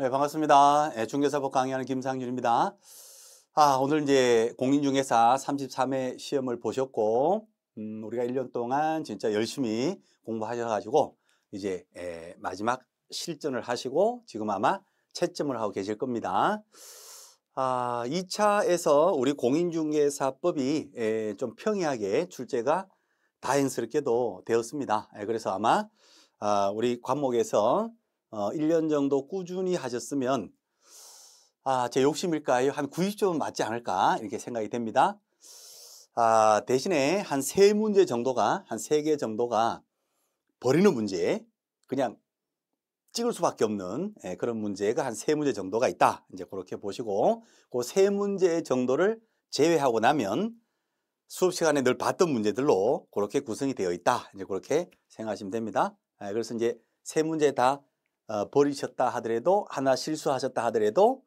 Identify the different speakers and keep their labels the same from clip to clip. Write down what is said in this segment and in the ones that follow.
Speaker 1: 네, 반갑습니다. 예, 중개사법 강의하는 김상준입니다. 아, 오늘 이제 공인중개사 33회 시험을 보셨고, 음, 우리가 1년 동안 진짜 열심히 공부하셔가지고, 이제 에, 예, 마지막 실전을 하시고, 지금 아마 채점을 하고 계실 겁니다. 아, 2차에서 우리 공인중개사법이 에, 예, 좀 평이하게 출제가 다행스럽게도 되었습니다. 에, 그래서 아마 아, 우리 과목에서 어, 1년 정도 꾸준히 하셨으면 아, 제 욕심일까요? 한 90점은 맞지 않을까? 이렇게 생각이 됩니다. 아, 대신에 한3 문제 정도가, 한3개 정도가 버리는 문제, 그냥 찍을 수밖에 없는 예, 그런 문제가 한3 문제 정도가 있다. 이제 그렇게 보시고, 그3 문제 정도를 제외하고 나면 수업 시간에 늘 봤던 문제들로 그렇게 구성이 되어 있다. 이제 그렇게 생각하시면 됩니다. 예, 그래서 이제 세 문제 다 어, 버리셨다 하더라도 하나 실수하셨다 하더라도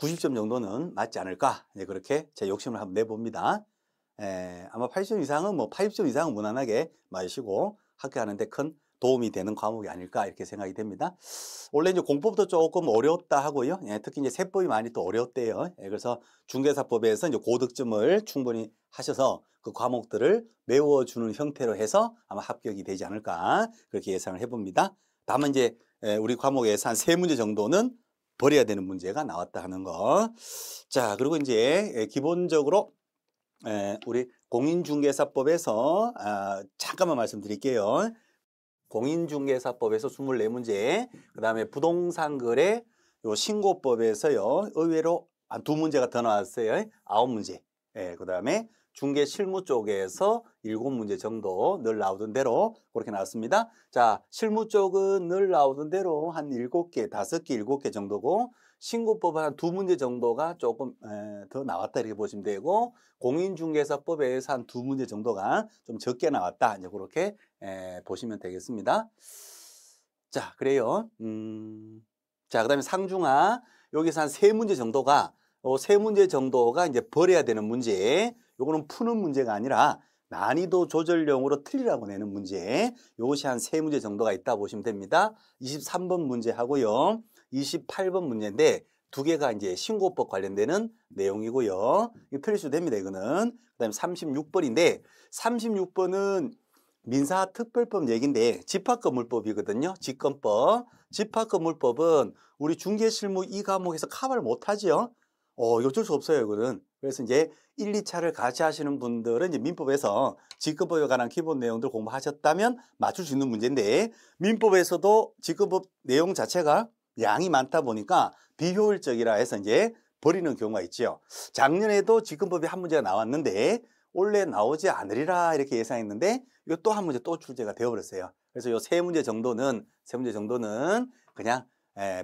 Speaker 1: 90점 정도는 맞지 않을까 그렇게 제 욕심을 한번 내봅니다 에, 예, 아마 80점 이상은 뭐 80점 이상은 무난하게 마시고 학교하는데 큰 도움이 되는 과목이 아닐까 이렇게 생각이 됩니다. 원래 이제 공법도 조금 어렵다 하고요. 예, 특히 이제 세법이 많이 또 어려웠대요. 예, 그래서 중개사법에서 이제 고득점을 충분히 하셔서 그 과목들을 메워주는 형태로 해서 아마 합격이 되지 않을까 그렇게 예상을 해봅니다. 다만 이제 예, 우리 과목에서 한 세 문제 정도는 버려야 되는 문제가 나왔다 하는 거. 자, 그리고 이제 예, 기본적으로 예, 우리 공인중개사법에서 아, 잠깐만 말씀드릴게요. 공인중개사법에서 24문제, 그 다음에 부동산거래 요 신고법에서요, 의외로 두 문제가 더 나왔어요. 아홉 문제. 예, 그 다음에 중개 실무 쪽에서 일곱 문제 정도 늘 나오던 대로 그렇게 나왔습니다. 자, 실무 쪽은 늘 나오던 대로 한 일곱 개, 다섯 개, 일곱 개 정도고 신고법은 한 두 문제 정도가 조금 에, 더 나왔다 이렇게 보시면 되고 공인중개사법에서 한 두 문제 정도가 좀 적게 나왔다 이제 그렇게 에, 보시면 되겠습니다. 자, 그래요. 음, 자, 그다음에 상중하 여기서 한 세 문제 정도가 어, 세 문제 정도가 이제 버려야 되는 문제. 요거는 푸는 문제가 아니라 난이도 조절용으로 틀리라고 내는 문제 요것이 한 세 문제 정도가 있다 보시면 됩니다. 23번 문제하고요. 28번 문제인데 두 개가 이제 신고법 관련되는 내용이고요. 이거 틀리셔 됩니다. 이거는. 그다음에 36번인데 36번은 민사특별법 얘기인데 집합건물법이거든요. 집권법. 집합건물법은 우리 중개실무 이 과목에서 카바를 못하지요. 어, 어쩔 수 없어요. 이거는. 그래서 이제 1, 2차를 같이 하시는 분들은 이제 민법에서 직급법에 관한 기본 내용들 공부하셨다면 맞출 수 있는 문제인데 민법에서도 직급법 내용 자체가 양이 많다 보니까 비효율적이라 해서 이제 버리는 경우가 있죠 작년에도 직급법이 한 문제가 나왔는데 원래 나오지 않으리라 이렇게 예상했는데 이거 또 한 문제 또 출제가 되어버렸어요. 그래서 이 세 문제 정도는 세 문제 정도는 그냥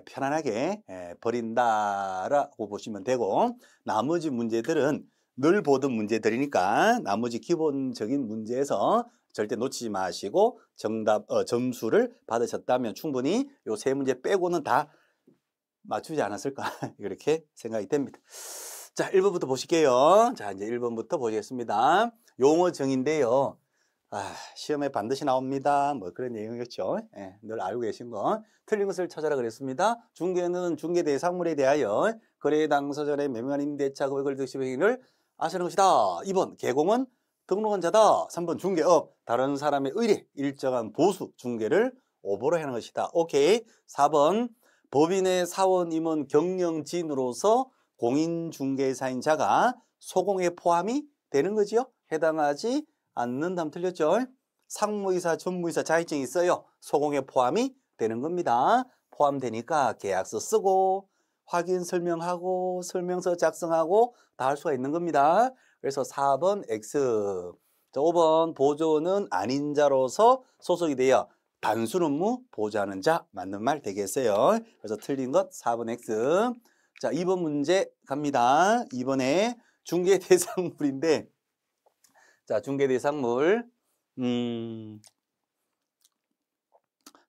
Speaker 1: 편안하게 버린다라고 보시면 되고 나머지 문제들은 늘 보던 문제들이니까 나머지 기본적인 문제에서 절대 놓치지 마시고 정답 어, 점수를 받으셨다면 충분히 요 세 문제 빼고는 다 맞추지 않았을까 이렇게 생각이 됩니다. 자, 1번부터 보실게요. 자, 이제 1번부터 보시겠습니다. 용어 정인데요. 아, 시험에 반드시 나옵니다. 뭐 그런 내용이었죠. 예, 늘 알고 계신 건 틀린 것을 찾아라 그랬습니다. 중개는 중개대 상물에 대하여 거래 당사자의 매매한 임대차 금액을 득시의 행위를 아시는 것이다. 2번 개공은 등록한 자다. 3번 중개업 다른 사람의 의뢰 일정한 보수 중개를 오보로 하는 것이다. 오케이. 4번 법인의 사원 임원 경영진으로서 공인중개사인 자가 소공에 포함이 되는 거지요. 해당하지 않는 다 하면 틀렸죠? 상무이사, 전무이사, 자격증이 있어요. 소공에 포함이 되는 겁니다. 포함되니까 계약서 쓰고 확인 설명하고 설명서 작성하고 다 할 수가 있는 겁니다. 그래서 4번 X. 자, 5번 보조는 아닌 자로서 소속이 되어 단순 업무 보조하는 자 맞는 말 되겠어요. 그래서 틀린 것 4번 X. 자, 2번 문제 갑니다. 이번에 중개 대상물인데 자, 중개대상물. 음,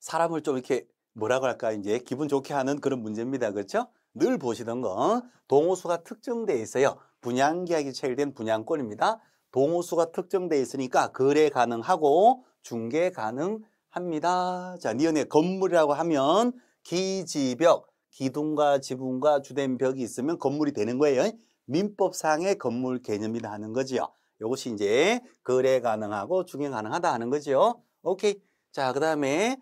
Speaker 1: 사람을 좀 이렇게 뭐라고 할까 이제 기분 좋게 하는 그런 문제입니다. 그렇죠? 늘 보시던 거 동호수가 특정돼 있어요. 분양계약이 체결된 분양권입니다. 동호수가 특정돼 있으니까 거래 가능하고 중개 가능합니다. 자, 니은의 건물이라고 하면 기지벽, 기둥과 지붕과 주된 벽이 있으면 건물이 되는 거예요. 민법상의 건물 개념이다 하는 거지요. 이것이 이제 거래 가능하고 중개 가능하다 하는 거죠. 오케이. 자, 그 다음에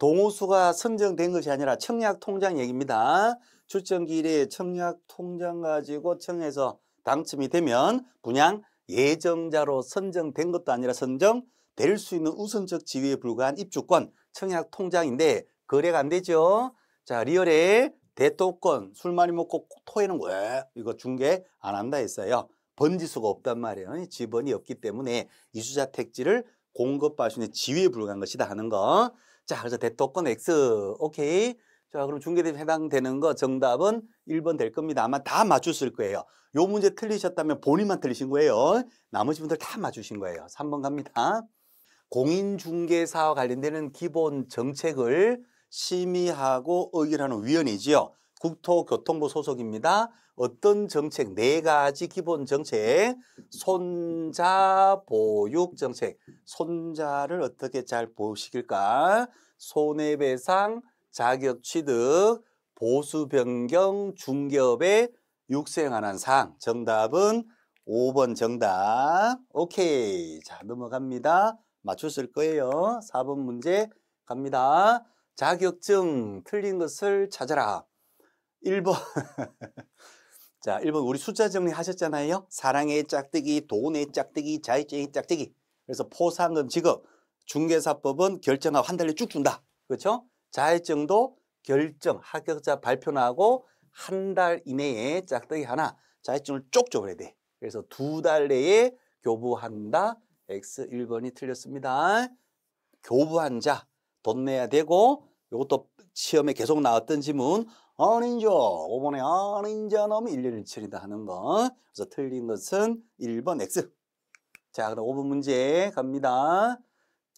Speaker 1: 동호수가 선정된 것이 아니라 청약통장 얘기입니다. 출정기일에 청약통장 가지고 청해서 당첨이 되면 분양 예정자로 선정된 것도 아니라 선정될 수 있는 우선적 지위에 불과한 입주권 청약통장인데 거래가 안 되죠. 자리얼에 대토권 술 많이 먹고 토해는 거예요. 이거 중개 안 한다 했어요. 번지수가 없단 말이에요. 지번이 없기 때문에 이주자 택지를 공급받을 수 있는 지위에 불과한 것이다 하는 거. 자, 그래서 대토권 X. 오케이. 자, 그럼 중개대에 해당되는 거 정답은 1번 될 겁니다. 아마 다 맞췄을 거예요. 요 문제 틀리셨다면 본인만 틀리신 거예요. 나머지 분들 다 맞추신 거예요. 3번 갑니다. 공인중개사와 관련되는 기본 정책을 심의하고 의결하는 위원이지요. 국토교통부 소속입니다. 어떤 정책 네 가지 기본 정책 손자 보육 정책 손자를 어떻게 잘보시길까 손해배상 자격 취득 보수 변경 중개업의 육생하는 상 정답은 5번 정답 오케이 자 넘어갑니다 맞추실 거예요 4번 문제 갑니다 자격증 틀린 것을 찾아라 1번. 자, 1번 우리 숫자 정리 하셨잖아요. 사랑의 짝대기, 돈의 짝대기, 자의증의 짝대기. 그래서 포상금 지급, 중개사법은 결정하고 한 달에 쭉 준다. 그렇죠? 자의증도 결정, 합격자 발표나고 한 달 이내에 짝대기 하나, 자의증을 쭉 줘야 돼. 그래서 두 달 내에 교부한다. X 1번이 틀렸습니다. 교부한 자, 돈 내야 되고 이것도 시험에 계속 나왔던 지문 아닌 자 5번에 아닌 자 넘이 1117이다 하는 거 그래서 틀린 것은 1번 X 자 그럼 5번 문제 갑니다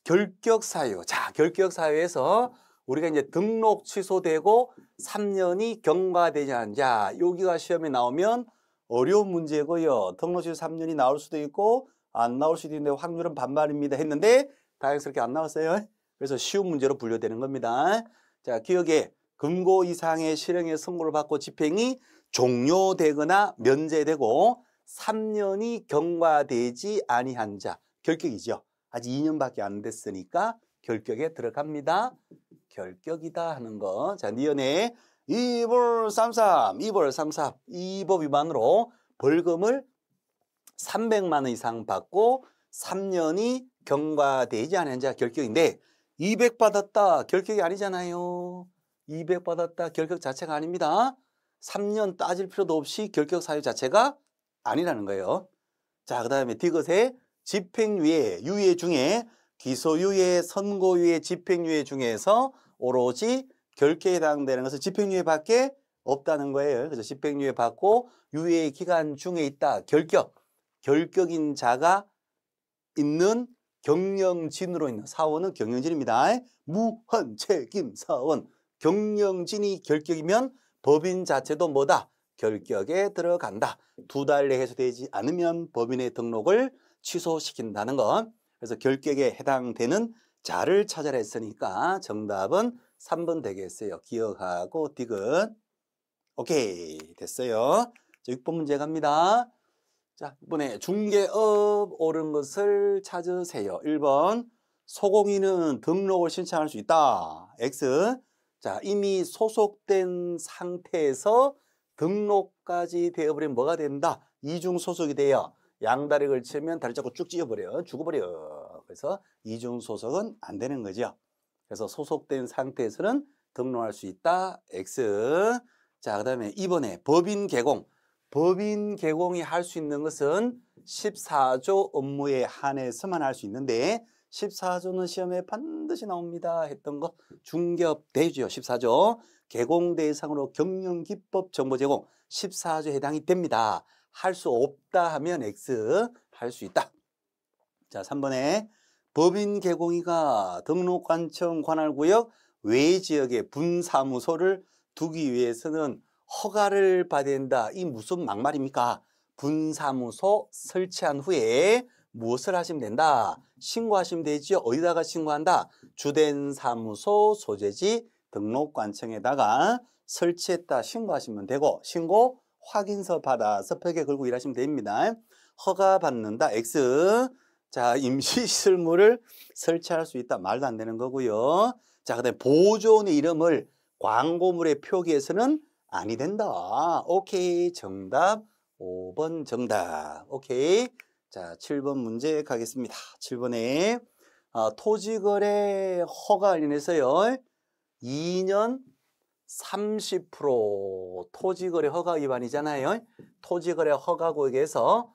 Speaker 1: 결격사유 자 결격사유에서 우리가 이제 등록 취소되고 3년이 경과되지 않자 여기가 시험에 나오면 어려운 문제고요 등록 취소 3년이 나올 수도 있고 안 나올 수도 있는데 확률은 반반입니다 했는데 다행스럽게 안 나왔어요 그래서 쉬운 문제로 분류되는 겁니다 자 기억에 금고 이상의 실형의 선고를 받고 집행이 종료되거나 면제되고 3년이 경과되지 아니한 자 결격이죠. 아직 2년밖에 안 됐으니까 결격에 들어갑니다. 결격이다 하는 거. 자, 니연의 2벌 33, 2벌 33, 이법 위반으로 벌금을 300만 원 이상 받고 3년이 경과되지 않은 자 결격인데 200 받았다 결격이 아니잖아요. 200 받았다 결격 자체가 아닙니다. 3년 따질 필요도 없이 결격 사유 자체가 아니라는 거예요. 자, 그 다음에 디귿에 집행유예, 유예 중에 기소유예, 선고유예, 집행유예 중에서 오로지 결계에 해당되는 것은 집행유예밖에 없다는 거예요. 그래서 집행유예 받고 유예 기간 중에 있다. 결격, 결격인 자가 있는 경영진으로 있는 사원은 경영진입니다. 무한 책임 사원. 경영진이 결격이면 법인 자체도 뭐다? 결격에 들어간다. 두 달 내에 해소되지 않으면 법인의 등록을 취소시킨다는 것. 그래서 결격에 해당되는 자를 찾아라 했으니까 정답은 3번 되겠어요. 기억하고 디귿. 오케이 됐어요. 자, 6번 문제 갑니다. 자, 이번에 중개업 옳은 것을 찾으세요. 1번 소공인은 등록을 신청할 수 있다. X. 자, 이미 소속된 상태에서 등록까지 되어버리면 뭐가 된다? 이중 소속이 돼요. 양다리 걸치면 다리 잡고 쭉 찢어버려. 죽어버려. 그래서 이중 소속은 안 되는 거죠. 그래서 소속된 상태에서는 등록할 수 있다. X. 자, 그 다음에 이번에 법인 개공. 법인 개공이 할 수 있는 것은 14조 업무에 한해서만 할 수 있는데 14조는 시험에 반드시 나옵니다 했던 것 중개업 대주요 14조 개공 대상으로 경영기법 정보 제공 14조 해당이 됩니다. 할 수 없다 하면 X 할 수 있다. 자 3번에 법인 개공이가 등록관청 관할구역 외 지역에 분사무소를 두기 위해서는 허가를 받아야 된다. 이 무슨 막말입니까? 분사무소 설치한 후에 무엇을 하시면 된다. 신고하시면 되지요. 어디다가 신고한다. 주된 사무소 소재지 등록관청에다가 설치했다 신고하시면 되고 신고 확인서 받아서 벽에 걸고 일하시면 됩니다. 허가 받는다. X. 자, 임시 실물을 설치할 수 있다. 말도 안 되는 거고요. 자, 그다음에 보존의 이름을 광고물에 표기해서는 아니 된다. 오케이. 정답. 5번 정답. 오케이. 자, 7번 문제 가겠습니다. 7번에 아, 토지거래 허가 인해서요. 2년 30% 토지거래 허가 위반이잖아요. 토지거래 허가국에서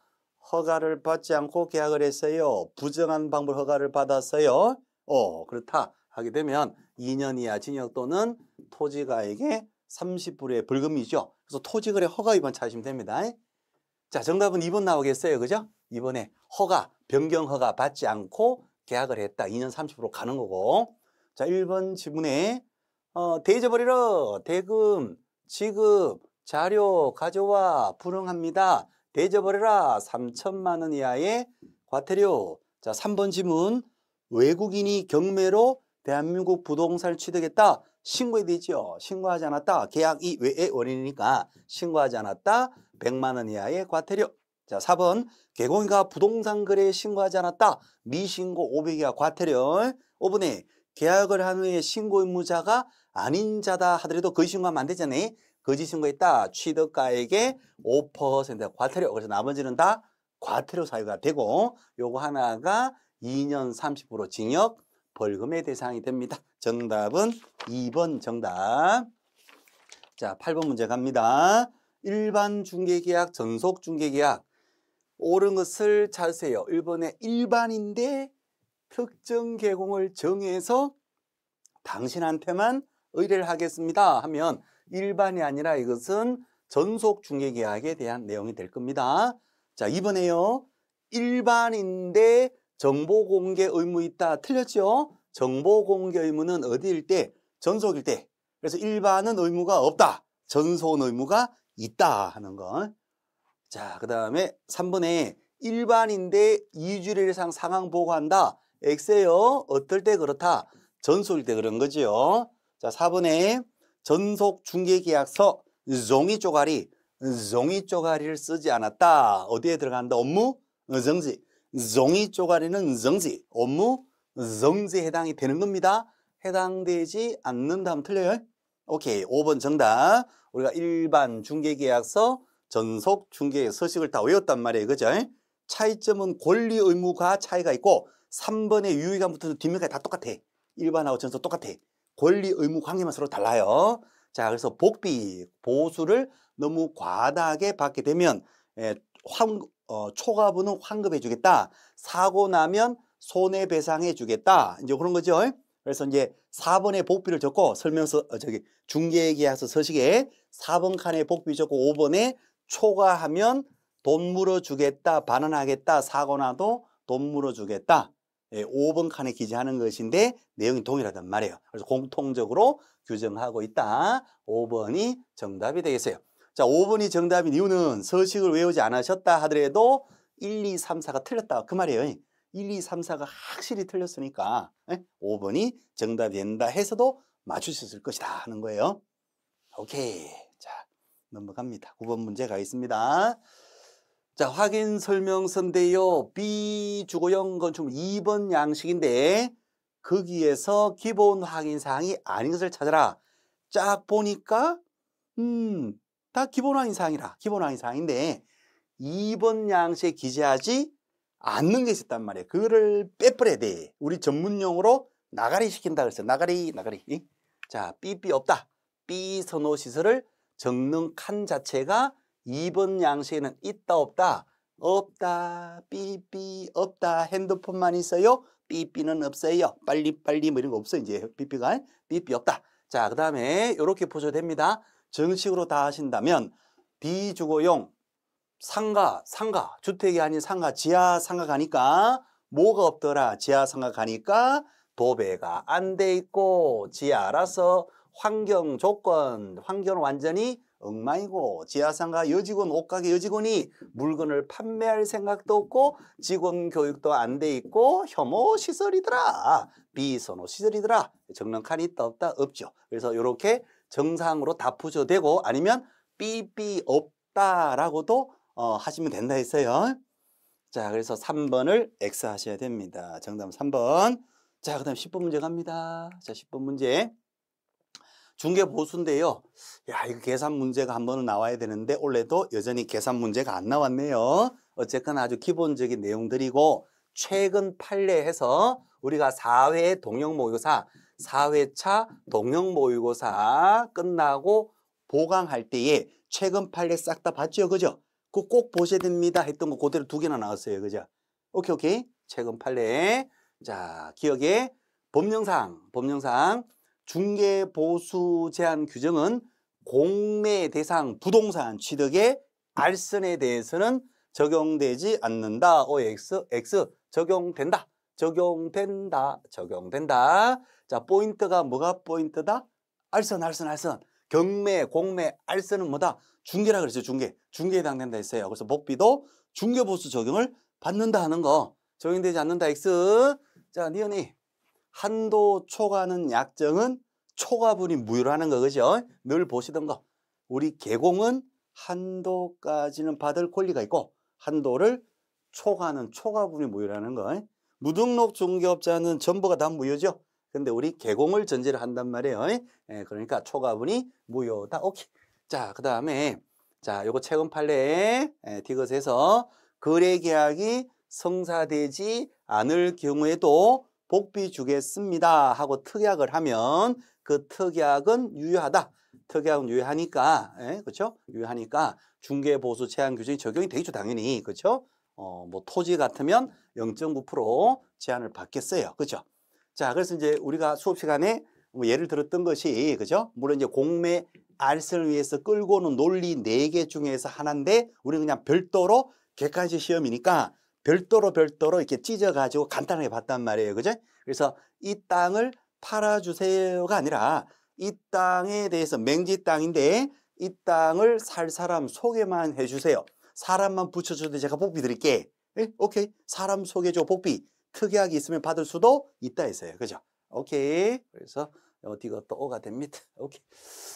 Speaker 1: 허가를 받지 않고 계약을 했어요. 부정한 방법 허가를 받았어요. 어, 그렇다. 하게 되면 2년 이하 징역 또는 토지가액의 30%의 벌금이죠. 그래서 토지거래 허가 위반 찾으시면 됩니다. 자, 정답은 2번 나오겠어요. 그죠? 이번에 허가, 변경 허가 받지 않고 계약을 했다. 2년 30으로 가는 거고. 자, 1번 지문에 어, 대접버리러 대금, 지급, 자료 가져와 불응합니다. 대접버리라 3천만 원 이하의 과태료. 자, 3번 지문 외국인이 경매로 대한민국 부동산을 취득했다. 신고해야 되죠. 신고하지 않았다. 계약 이외의 원인이니까 신고하지 않았다. 100만 원 이하의 과태료. 자, 4번 개공이가 부동산 거래에 신고하지 않았다. 미신고 500이야 과태료. 5번에 계약을 한 후에 신고 의무자가 아닌 자다 하더라도 거짓 신고하면 안 되잖아요. 거짓 신고했다. 취득가액의 5% 과태료. 그래서 나머지는 다 과태료 사유가 되고 요거 하나가 2년 30% 징역 벌금의 대상이 됩니다. 정답은 2번 정답. 자, 8번 문제 갑니다. 일반 중개계약, 전속 중개계약, 옳은 것을 찾으세요. 일본의 일반인데 특정 개공을 정해서 당신한테만 의뢰를 하겠습니다 하면 일반이 아니라 이것은 전속 중개계약에 대한 내용이 될 겁니다. 자, 이번에요 일반인데 정보공개 의무 있다. 틀렸죠? 정보공개 의무는 어디일 때? 전속일 때. 그래서 일반은 의무가 없다. 전속은 의무가 있다 하는 건 자, 그 다음에 3번에 일반인데 이주이상 상황 보고한다. 엑에요 어떨 때 그렇다. 전속일 때 그런 거지요. 자, 4번에 전속 중개계약서 종이 쪼가리, 종이 쪼가리를 쓰지 않았다. 어디에 들어간다? 업무? 정지. 종이 쪼가리는 정지. 업무? 정지에 해당이 되는 겁니다. 해당되지 않는다면 틀려요. 오케이. 5번 정답. 우리가 일반 중개계약서 전속 중개의 서식을 다 외웠단 말이에요. 그죠? 차이점은 권리 의무가 차이가 있고 3번의 유의감부터 뒷면까지 다 똑같아. 일반하고 전속 똑같아. 권리 의무 관계만 서로 달라요. 자, 그래서 복비, 보수를 너무 과다하게 받게 되면 에, 예, 황, 어, 초과분은 환급해 주겠다. 사고 나면 손해배상해 주겠다. 이제 그런 거죠. 그래서 이제 4번에 복비를 적고 설명서 어, 저기 중개계약서 서식에 4번 칸에 복비 적고 5번에 초과하면 돈 물어주겠다, 반환하겠다, 사고 나도 돈 물어주겠다. 예, 5번 칸에 기재하는 것인데 내용이 동일하단 말이에요. 그래서 공통적으로 규정하고 있다. 5번이 정답이 되겠어요. 자, 5번이 정답인 이유는 서식을 외우지 않으셨다 하더라도 1, 2, 3, 4가 틀렸다. 그 말이에요. 1, 2, 3, 4가 확실히 틀렸으니까 5번이 예, 정답이 된다 해서도 맞출 수 있을 것이다 하는 거예요. 오케이. 넘어갑니다. 9번 문제 가 있습니다. 자, 확인 설명서인데요. B 주거형 건축물 2번 양식인데 거기에서 기본 확인 사항이 아닌 것을 찾아라. 쫙 보니까 음, 다 기본 확인 사항이라. 기본 확인 사항인데 2번 양식에 기재하지 않는 게 있었단 말이에요. 그거를 빼버려야 돼. 우리 전문용으로 나가리 시킨다 그랬어. 나가리, 나가리. 자, 삐삐 없다. 삐 선호 시설을 적는 칸 자체가 2번 양식에는 있다 없다 없다 삐삐 없다 핸드폰만 있어요 삐삐는 없어요 빨리 빨리 뭐 이런 거 없어 이제 삐삐가 삐삐 없다 자그 다음에 이렇게 보셔도됩니다 정식으로 다 하신다면 비주거용 상가 상가 주택이 아닌 상가 지하 상가 가니까 뭐가 없더라 지하 상가 가니까 도배가 안 돼 있고 지하라서 환경 조건, 환경은 완전히 엉망이고 지하상가 여직원, 옷가게 여직원이 물건을 판매할 생각도 없고 직원 교육도 안 돼 있고 혐오 시설이더라. 비선호 시설이더라. 정렁칸이 있다 없다 없죠. 그래서 이렇게 정상으로 다 부조되고 아니면 삐삐 없다라고도 어, 하시면 된다 했어요. 자, 그래서 3번을 X 하셔야 됩니다. 정답 3번. 자, 그 다음 10번 문제 갑니다. 자, 10번 문제. 중계 보수인데요. 야, 이거 계산 문제가 한 번은 나와야 되는데 올해도 여전히 계산 문제가 안 나왔네요. 어쨌거나 아주 기본적인 내용들이고 최근 판례에서 우리가 4회 동영모의고사, 4회차 동영모의고사 끝나고 보강할 때에 최근 판례 싹 다 봤죠, 그죠? 그꼭 보셔야 됩니다 했던 거 그대로 두 개나 나왔어요, 그죠? 오케이, 오케이. 최근 판례. 자, 기억에 법령상, 법령상 중개 보수 제한 규정은 공매 대상 부동산 취득의 알선에 대해서는 적용되지 않는다. OX, X 적용된다. 적용된다. 적용된다. 자, 포인트가 뭐가 포인트다? 알선, 알선, 알선. 경매, 공매, 알선은 뭐다? 중개라 그랬죠, 중개. 중개에 해당된다 했어요. 그래서 복비도 중개보수 적용을 받는다 하는 거. 적용되지 않는다, X. 자, 니은이. 한도 초과는 약정은 초과분이 무효라는 거죠. 그늘 보시던 거. 우리 개공은 한도까지는 받을 권리가 있고 한도를 초과는 하 초과분이 무효라는 거. 무등록 중개업자는 전부가 다 무효죠. 근데 우리 개공을 전제를 한단 말이에요. 예, 그러니까 초과분이 무효다. 오케이. 자, 그 다음에 자, 요거 최근 판례 에 예, 디귿에서 거래 계약이 성사되지 않을 경우에도 복비 주겠습니다 하고 특약을 하면 그 특약은 유효하다. 특약은 유효하니까, 예? 그렇죠? 유효하니까 중개 보수 제한 규정이 적용이 되겠죠, 당연히, 그렇죠? 어, 뭐 토지 같으면 0.9% 제한을 받겠어요, 그렇죠? 자, 그래서 이제 우리가 수업 시간에 뭐 예를 들었던 것이, 그죠 물론 이제 공매 알선을 위해서 끌고 오는 논리 네 개 중에서 하나인데 우리는 그냥 별도로 객관식 시험이니까 별도로 별도로 이렇게 찢어가지고 간단하게 봤단 말이에요. 그죠? 그래서 이 땅을 팔아주세요가 아니라 이 땅에 대해서 맹지 땅인데 이 땅을 살 사람 소개만 해주세요. 사람만 붙여줘도 제가 복비 드릴게. 예? 오케이. 사람 소개줘 복비. 특이하게 있으면 받을 수도 있다 했어요. 그죠? 오케이. 그래서 디귿 또 오가 됩니다. 오케이.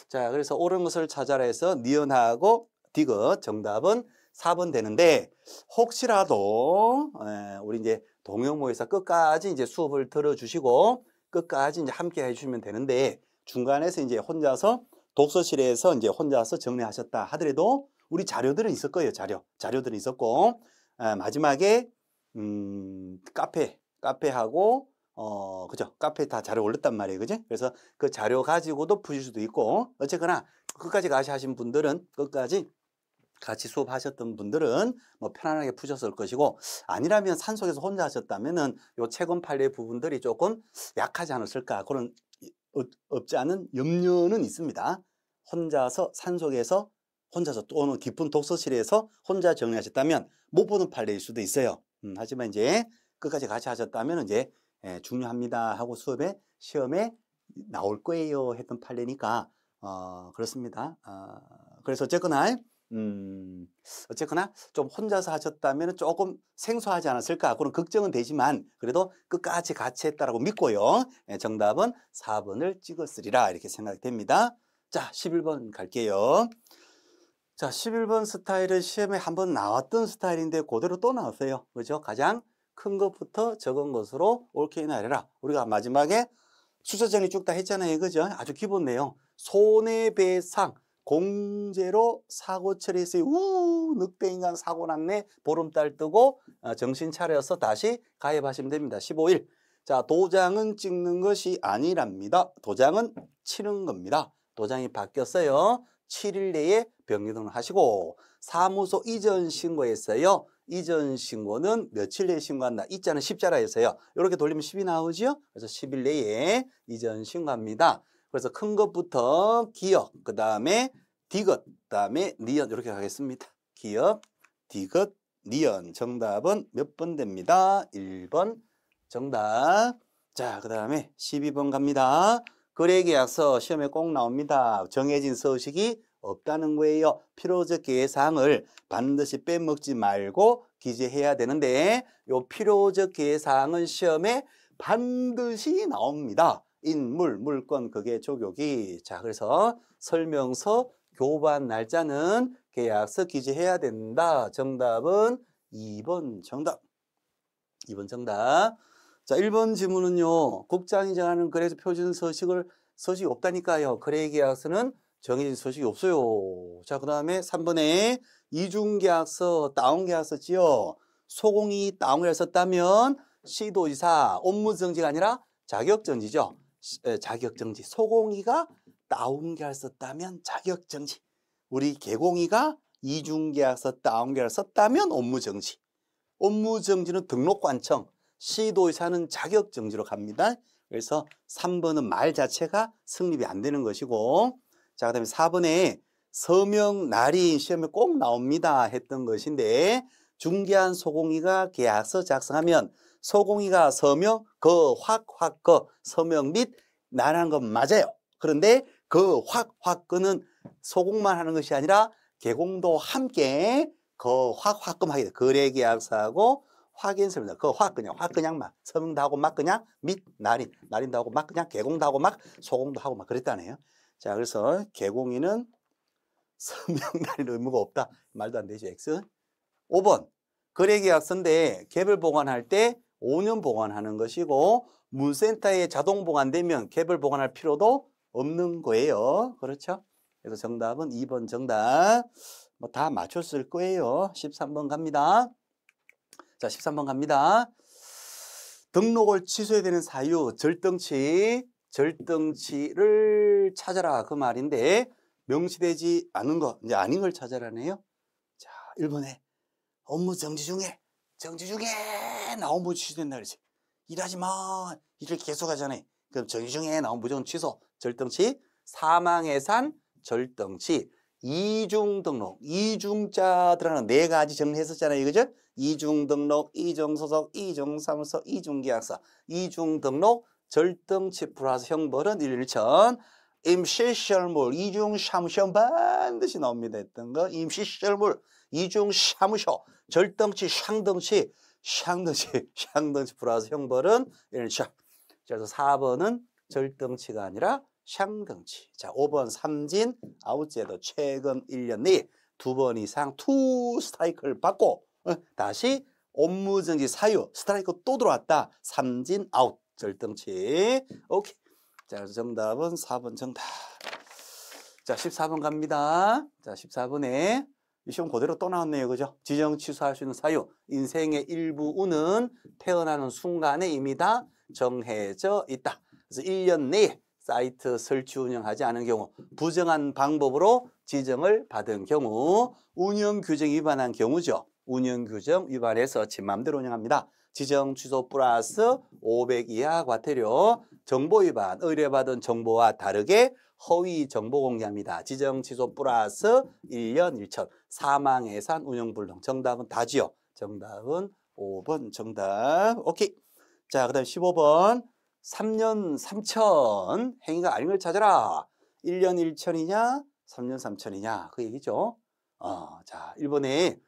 Speaker 1: 자, 그래서 옳은 것을 찾아라 해서 니은하고 디귿 정답은 4번 되는데 혹시라도 예, 우리 이제 동영 모에서 끝까지 이제 수업을 들어주시고 끝까지 이제 함께 해주시면 되는데 중간에서 이제 혼자서 독서실에서 이제 혼자서 정리하셨다 하더라도 우리 자료들은 있을 거예요 자료 자료들은 있었고 예, 마지막에 음, 카페 카페하고 어 그죠 카페 다 자료 올렸단 말이에요 그지 그래서 그 자료 가지고도 푸실 수도 있고 어쨌거나 끝까지 가시 하신 분들은 끝까지 같이 수업하셨던 분들은 뭐 편안하게 푸셨을 것이고 아니라면 산속에서 혼자 하셨다면은 요 채권 판례 부분들이 조금 약하지 않았을까 그런 없지 않은 염려는 있습니다. 혼자서 산속에서 혼자서 또는 깊은 독서실에서 혼자 정리하셨다면 못 보는 판례일 수도 있어요. 음, 하지만 이제 끝까지 같이 하셨다면 이제 예, 중요합니다 하고 수업에 시험에 나올 거예요 했던 판례니까 어, 그렇습니다. 어, 그래서 어쨌거나 음, 어쨌거나 좀 혼자서 하셨다면 조금 생소하지 않았을까 그런 걱정은 되지만 그래도 끝까지 같이 했다라고 믿고요. 예, 정답은 4번을 찍었으리라 이렇게 생각됩니다. 자, 11번 갈게요. 자, 11번 스타일은 시험에 한번 나왔던 스타일인데 그대로 또 나왔어요. 그죠? 가장 큰 것부터 적은 것으로 옳게 나해라 우리가 마지막에 추서전리쭉다 했잖아요. 그죠? 아주 기본 내용. 손해배상. 공제로 사고 처리했어요. 우 늑대인간 사고 났네. 보름달 뜨고 어, 정신 차려서 다시 가입하시면 됩니다. 15일. 자 도장은 찍는 것이 아니랍니다. 도장은 치는 겁니다. 도장이 바뀌었어요. 7일 내에 병리등 하시고 사무소 이전 신고했어요. 이전 신고는 며칠 내에 신고한다. 이자는 십자라 했어요. 이렇게 돌리면 10이 나오지요. 그래서 10일 내에 이전 신고합니다. 그래서 큰 것부터 기역, 그 다음에 디귿, 그 다음에 니언 이렇게 가겠습니다. 기역, 디귿, 니언. 정답은 몇 번 됩니다. 1번 정답. 자, 그 다음에 12번 갑니다. 거래계약서 시험에 꼭 나옵니다. 정해진 서식이 없다는 거예요. 필요적계상을 반드시 빼먹지 말고 기재해야 되는데 요필요적계상은 시험에 반드시 나옵니다. 인물, 물건, 그게 조교기. 자, 그래서 설명서 교반 날짜는 계약서 기재해야 된다. 정답은 2번 정답. 2번 정답. 자, 1번 지문은요. 국장이 정하는 거래서 표준 서식을 서식이 없다니까요. 거래 계약서는 정해진 서식이 없어요. 자, 그다음에 3번에 이중 계약서, 다운 계약서지요. 소공이 다운을 했었다면 시도지사 업무 정지가 아니라 자격정지죠. 자격정지. 소공이가 다운계약 썼다면 자격정지. 우리 개공이가 이중계약 서다 다운계약 썼다면 업무정지. 업무정지는 등록관청, 시도의사는 자격정지로 갑니다. 그래서 3번은 말 자체가 성립이 안 되는 것이고 자, 그 다음에 4번에 서명 날인 시험에 꼭 나옵니다 했던 것인데 중개한 소공이가 계약서 작성하면 소공이가 서명, 그 확, 확, 거, 서명 및 난한 건 맞아요. 그런데 그 확, 확, 거는 소공만 하는 것이 아니라 개공도 함께 그 확, 확금 하게 돼. 거래계약서하고 확인서입니다. 그 확, 그냥, 확, 그냥 막, 서명도 하고 막 그냥, 및 날인, 날인도 하고 막 그냥, 개공도 하고 막, 소공도 하고 막 그랬다네요. 자, 그래서 개공인은 서명 날인 의무가 없다. 말도 안 되죠, X. 5번. 거래계약서인데 개별 보관할 때 5년 보관하는 것이고 문센터에 자동 보관되면 캡을 보관할 필요도 없는 거예요. 그렇죠? 그래서 정답은 2번 정답. 뭐 다 맞췄을 거예요. 13번 갑니다. 자, 13번 갑니다. 등록을 취소해야 되는 사유, 절등치, 절등치를 찾아라. 그 말인데, 명시되지 않은 거, 이제 아닌 걸 찾아라네요. 자, 1번에 업무 정지 중에 정지 중에 나온 분 취소된다 그러지. 일하지 마. 일을 계속 하잖아요. 그럼 정지 중에 나온 무조건 취소. 절등치. 사망해산 절등치. 이중 등록, 이중자들하는 네 가지 정리했었잖아요. 그죠? 이중 등록, 이중 소속, 이중 사무소, 이중 계약서, 이중 등록, 절등치 플러스 형벌은 1일 1천. 임시실물, 이중샤무셔 반드시 나옵니다 했던 거 임시실물, 이중샤무셔, 절덩치, 샹덩치, 샹덩치, 샹덩치 플러스 형벌은 일차 그래서 4번은 절덩치가 아니라 샹덩치. 자, 5번 삼진, 아웃제도 최근 1년 내두번 이상 투스타이크를 받고 다시 업무정지 사유 스타이크또 들어왔다. 삼진 아웃 절덩치. 오케이. 자, 정답은 4번 정답. 자, 14번 갑니다. 자, 14번에 이 시험 그대로 또 나왔네요. 그죠? 지정 취소할 수 있는 사유. 인생의 일부 운은 태어나는 순간에 이미 다 정해져 있다. 그래서 1년 내에 사이트 설치 운영하지 않은 경우, 부정한 방법으로 지정을 받은 경우, 운영 규정 위반한 경우죠. 운영 규정 위반해서 제마음대로 운영합니다. 지정 취소 플러스 500 이하 과태료, 정보 위반, 의뢰받은 정보와 다르게 허위 정보 공개합니다. 지정 취소 플러스 1년 1천, 사망 예산 운영 불능. 정답은 다지요. 정답은 5번 정답. 오케이. 자, 그다음 15번. 3년 3천 행위가 아닌 걸 찾아라. 1년 1천이냐? 3년 3천이냐? 그 얘기죠. 어, 자, 1번에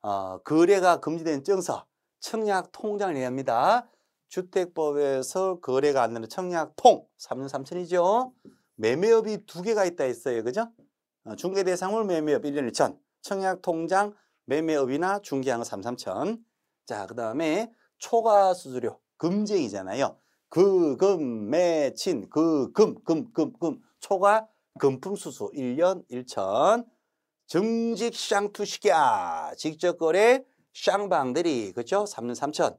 Speaker 1: 어, 거래가 금지된 증서, 청약 통장을 내야 합니다. 주택법에서 거래가 안 되는 청약통 3년 3천이죠. 매매업이 두 개가 있다 했어요. 그죠? 어, 중개 대상물 매매업 1년 1천, 청약 통장 매매업이나 중개항 3, 3천. 자, 그다음에 초과 수수료 금쟁이잖아요. 그금매친 그금 금금금 그, 초과 금품 수수 1년 1천. 증직 쌍투시야 기 직접 거래 쌍방들이 그렇죠? 3년 3천.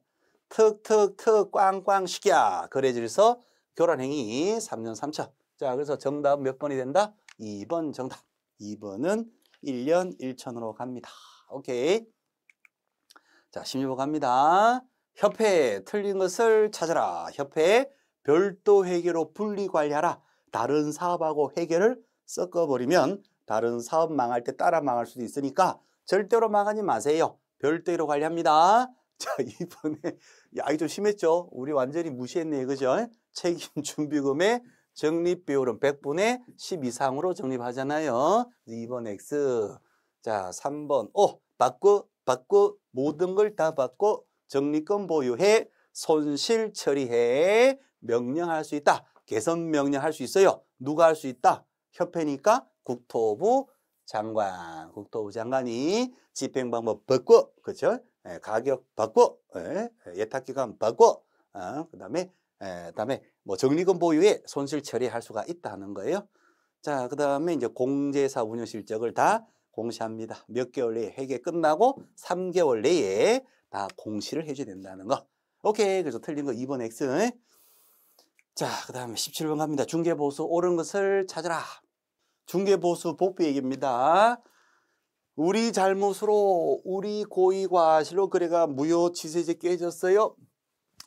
Speaker 1: 특특특 꽝꽝 시야 그래질서 교란행위 3년 3차 자 그래서 정답 몇 번이 된다? 2번 정답 2번은 1년 1천으로 갑니다 오케이 자 16번 갑니다 협회 틀린 것을 찾아라 협회 별도 회계로 분리 관리하라 다른 사업하고 회계를 섞어버리면 다른 사업 망할 때 따라 망할 수도 있으니까 절대로 망하지 마세요 별도로 관리합니다 자, 이번에, 야, 이좀 심했죠? 우리 완전히 무시했네, 그죠? 책임 준비금의 적립 비율은 100분의 10 이상으로 적립하잖아요. 2번 X. 자, 3번. 오! 바꾸, 바꾸, 모든 걸다 바꾸, 적립금 보유해, 손실 처리해, 명령할 수 있다. 개선 명령할 수 있어요. 누가 할 수 있다? 협회니까 국토부 장관, 국토부 장관이 집행 방법 바꾸, 그죠? 예, 가격 받고 예, 예탁기간 받고 어, 그 다음에 예, 다음에 뭐 정리금 보유에 손실 처리할 수가 있다 는 거예요. 자, 그 다음에 이제 공제사 운영 실적을 다 공시합니다. 몇 개월 내에 회계 끝나고 3개월 내에 다 공시를 해줘야 된다는 거. 오케이. 그래서 틀린 거 2번 X. 자, 그 다음에 17번 갑니다. 중개보수 오른 것을 찾으라. 중개보수 복비 얘기입니다. 우리 잘못으로 우리 고의 과실로 그래가 무효 취세제 깨졌어요.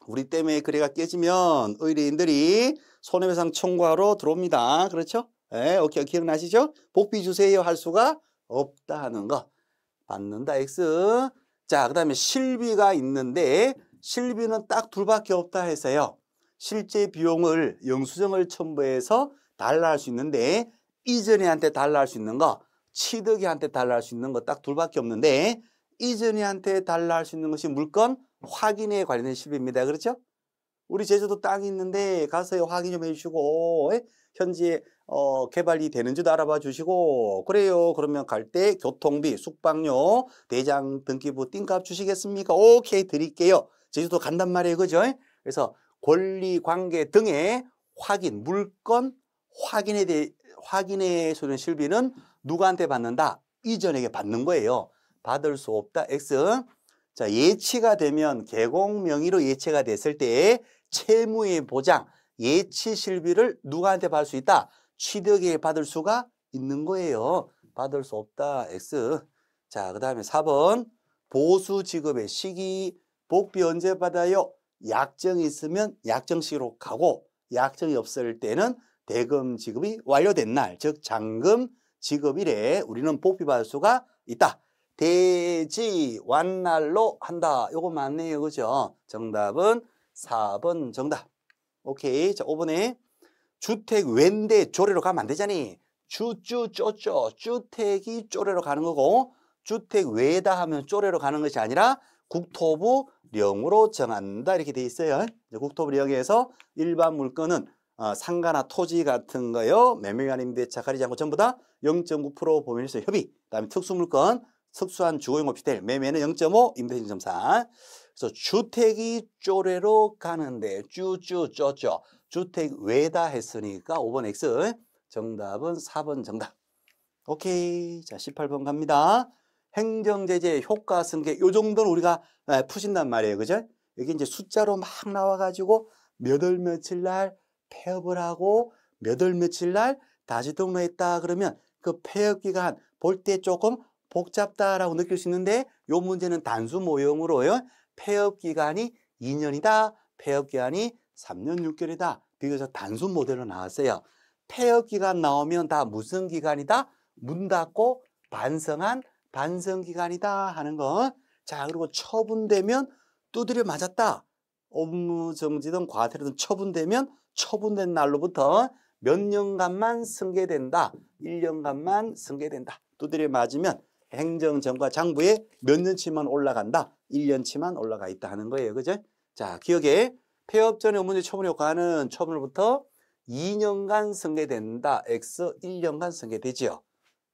Speaker 1: 우리 때문에 그래가 깨지면 의뢰인들이 손해배상 청구하러 들어옵니다. 그렇죠? 예, 오케이 기억나시죠? 복비 주세요 할 수가 없다는 하 거. 받는다 X. 자, 그 다음에 실비가 있는데 실비는 딱 둘밖에 없다 해서요. 실제 비용을 영수증을 첨부해서 달라 할 수 있는데 이전에한테 달라 할 수 있는 거 취득이한테 달라할 수 있는 거 딱 둘밖에 없는데 이전이한테 달라할 수 있는 것이 물건 확인에 관련된 실비입니다. 그렇죠? 우리 제주도 땅이 있는데 가서 확인 좀 해주시고 예? 현지에 어, 개발이 되는지도 알아봐 주시고 그래요 그러면 갈 때 교통비, 숙박료, 대장 등기부 띵값 주시겠습니까? 오케이 드릴게요 제주도 간단 말이에요 그죠? 예? 그래서 권리관계 등의 확인, 물건 확인에 대해 확인에 소는 실비는 누구한테 받는다? 이전에게 받는 거예요. 받을 수 없다. X는 자 예치가 되면 개공 명의로 예치가 됐을 때 채무의 보장, 예치 실비를 누구한테 받을 수 있다? 취득에 받을 수가 있는 거예요. 받을 수 없다. X. 자, 그 다음에 4번 보수 지급의 시기, 복비 언제 받아요? 약정이 있으면 약정시로 가고 약정이 없을 때는 대금 지급이 완료된 날, 즉 잔금 직업이래 우리는 복비받을 수가 있다. 대지 완날로 한다. 요거 맞네요. 그죠? 정답은 4번 정답. 오케이. 자, 5번에 주택 왠데 조례로 가면 안 되잖니. 주주 쪼쪼 주택이 쪼래로 가는 거고 주택 외다 하면 쪼래로 가는 것이 아니라 국토부령으로 정한다 이렇게 돼 있어요. 국토부령에서 일반 물건은 어, 상가나 토지 같은 거요. 매매관 임대에 착하지 않고 전부 다 0.9% 보면서 협의. 그다음에 특수물건, 특수한 주거용 호피텔 매매는 0.5, 임대인 점사. 그래서 주택이 쪼래로 가는데 쭈쭈 쪼쪼. 주택 외다 했으니까 5번 X. 정답은 4번 정답. 오케이. 자, 18번 갑니다. 행정제재 효과 승계 요 정도는 우리가 푸신단 말이에요. 그죠? 여기 이제 숫자로 막 나와가지고 몇 월 며칠 날 폐업을 하고 몇 월 며칠 날 다시 등록했다 그러면 그 폐업 기간 볼 때 조금 복잡다라고 느낄 수 있는데 요 문제는 단수 모형으로요. 폐업 기간이 2년이다. 폐업 기간이 3년 6개월이다. 비교해서 단수 모델로 나왔어요. 폐업 기간 나오면 다 무슨 기간이다? 문 닫고 반성한 반성 기간이다 하는 건. 자, 그리고 처분되면 두드려 맞았다. 업무 정지든 과태료든 처분되면 처분된 날로부터 몇 년간만 승계된다. 1년간만 승계된다. 두드려 맞으면 행정정과 장부에 몇 년치만 올라간다. 1년치만 올라가 있다 하는 거예요. 그죠? 자, 기억에 폐업 전에 업무제 처분 효과는 처분으로부터 2년간 승계된다. X 1년간 승계되지요.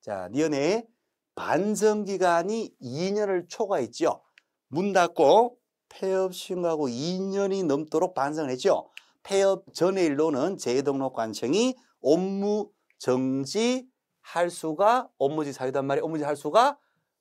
Speaker 1: 자, 니언에 반성 기간이 2년을 초과했지요. 문 닫고 폐업 신고하고 2년이 넘도록 반성을 했요 폐업 전의 일로는 재등록관청이 업무 정지 할 수가 업무지 사유단 말이 업무지 할 수가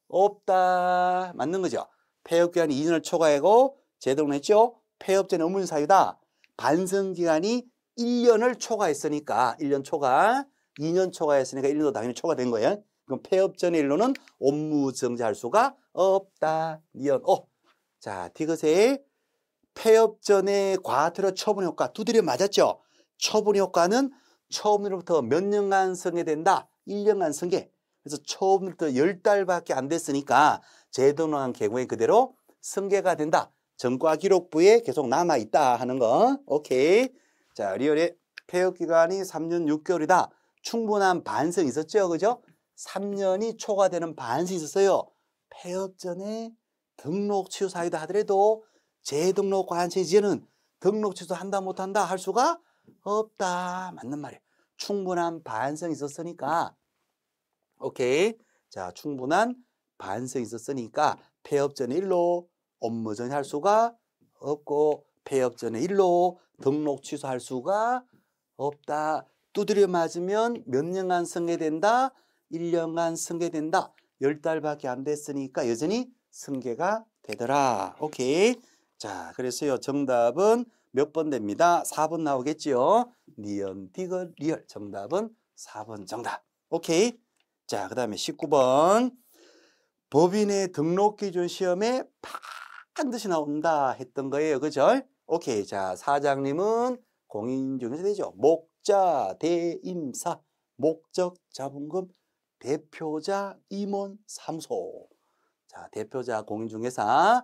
Speaker 1: 없다. 맞는 거죠. 폐업 기간이 2년을 초과하고 재등록했죠. 폐업 전에 업무지 사유다. 반성 기간이 1년을 초과했으니까 1년 초과 2년 초과했으니까 1년도 당연히 초과된 거예요. 그럼 폐업 전에 일로는 업무 정지할 수가 없다. 니언 어. 자, 디귿의 폐업 전에 과태료 처분 효과 두드려 맞았죠. 처분 효과는 처음으로부터 몇 년간 성계된다 1년간 성계 그래서 처음부터 10달밖에 안 됐으니까 제도능한 개구에 그대로 승계가 된다. 전과 기록부에 계속 남아있다 하는 거. 오케이. 자, 리얼의 폐업기간이 3년 6개월이다. 충분한 반성 있었죠. 그죠? 3년이 초과되는 반성 있었어요. 폐업 전에 등록 취소 사유다 하더라도 재등록 관세지는 등록 취소한다 못한다 할 수가 없다. 맞는 말이에요. 충분한 반성이 있었으니까 오케이. 자, 충분한 반성이 있었으니까 폐업 전에 일로 업무 전에 할 수가 없고 폐업 전에 일로 등록 취소할 수가 없다. 두드려 맞으면 몇 년간 승계된다? 일년간 승계된다. 열달밖에안 됐으니까 여전히 승계가 되더라. 오케이. 자, 그래서요. 정답은 몇 번 됩니다. 4번 나오겠지요. 니언 디귿, 리얼. 정답은 4번 정답. 오케이. 자, 그 다음에 19번. 법인의 등록 기준 시험에 반드시 나온다 했던 거예요. 그죠? 오케이. 자, 사장님은 공인중에서 되죠. 목자, 대임사, 목적, 자본금, 대표자, 임원, 삼소. 자, 대표자, 공인중개사,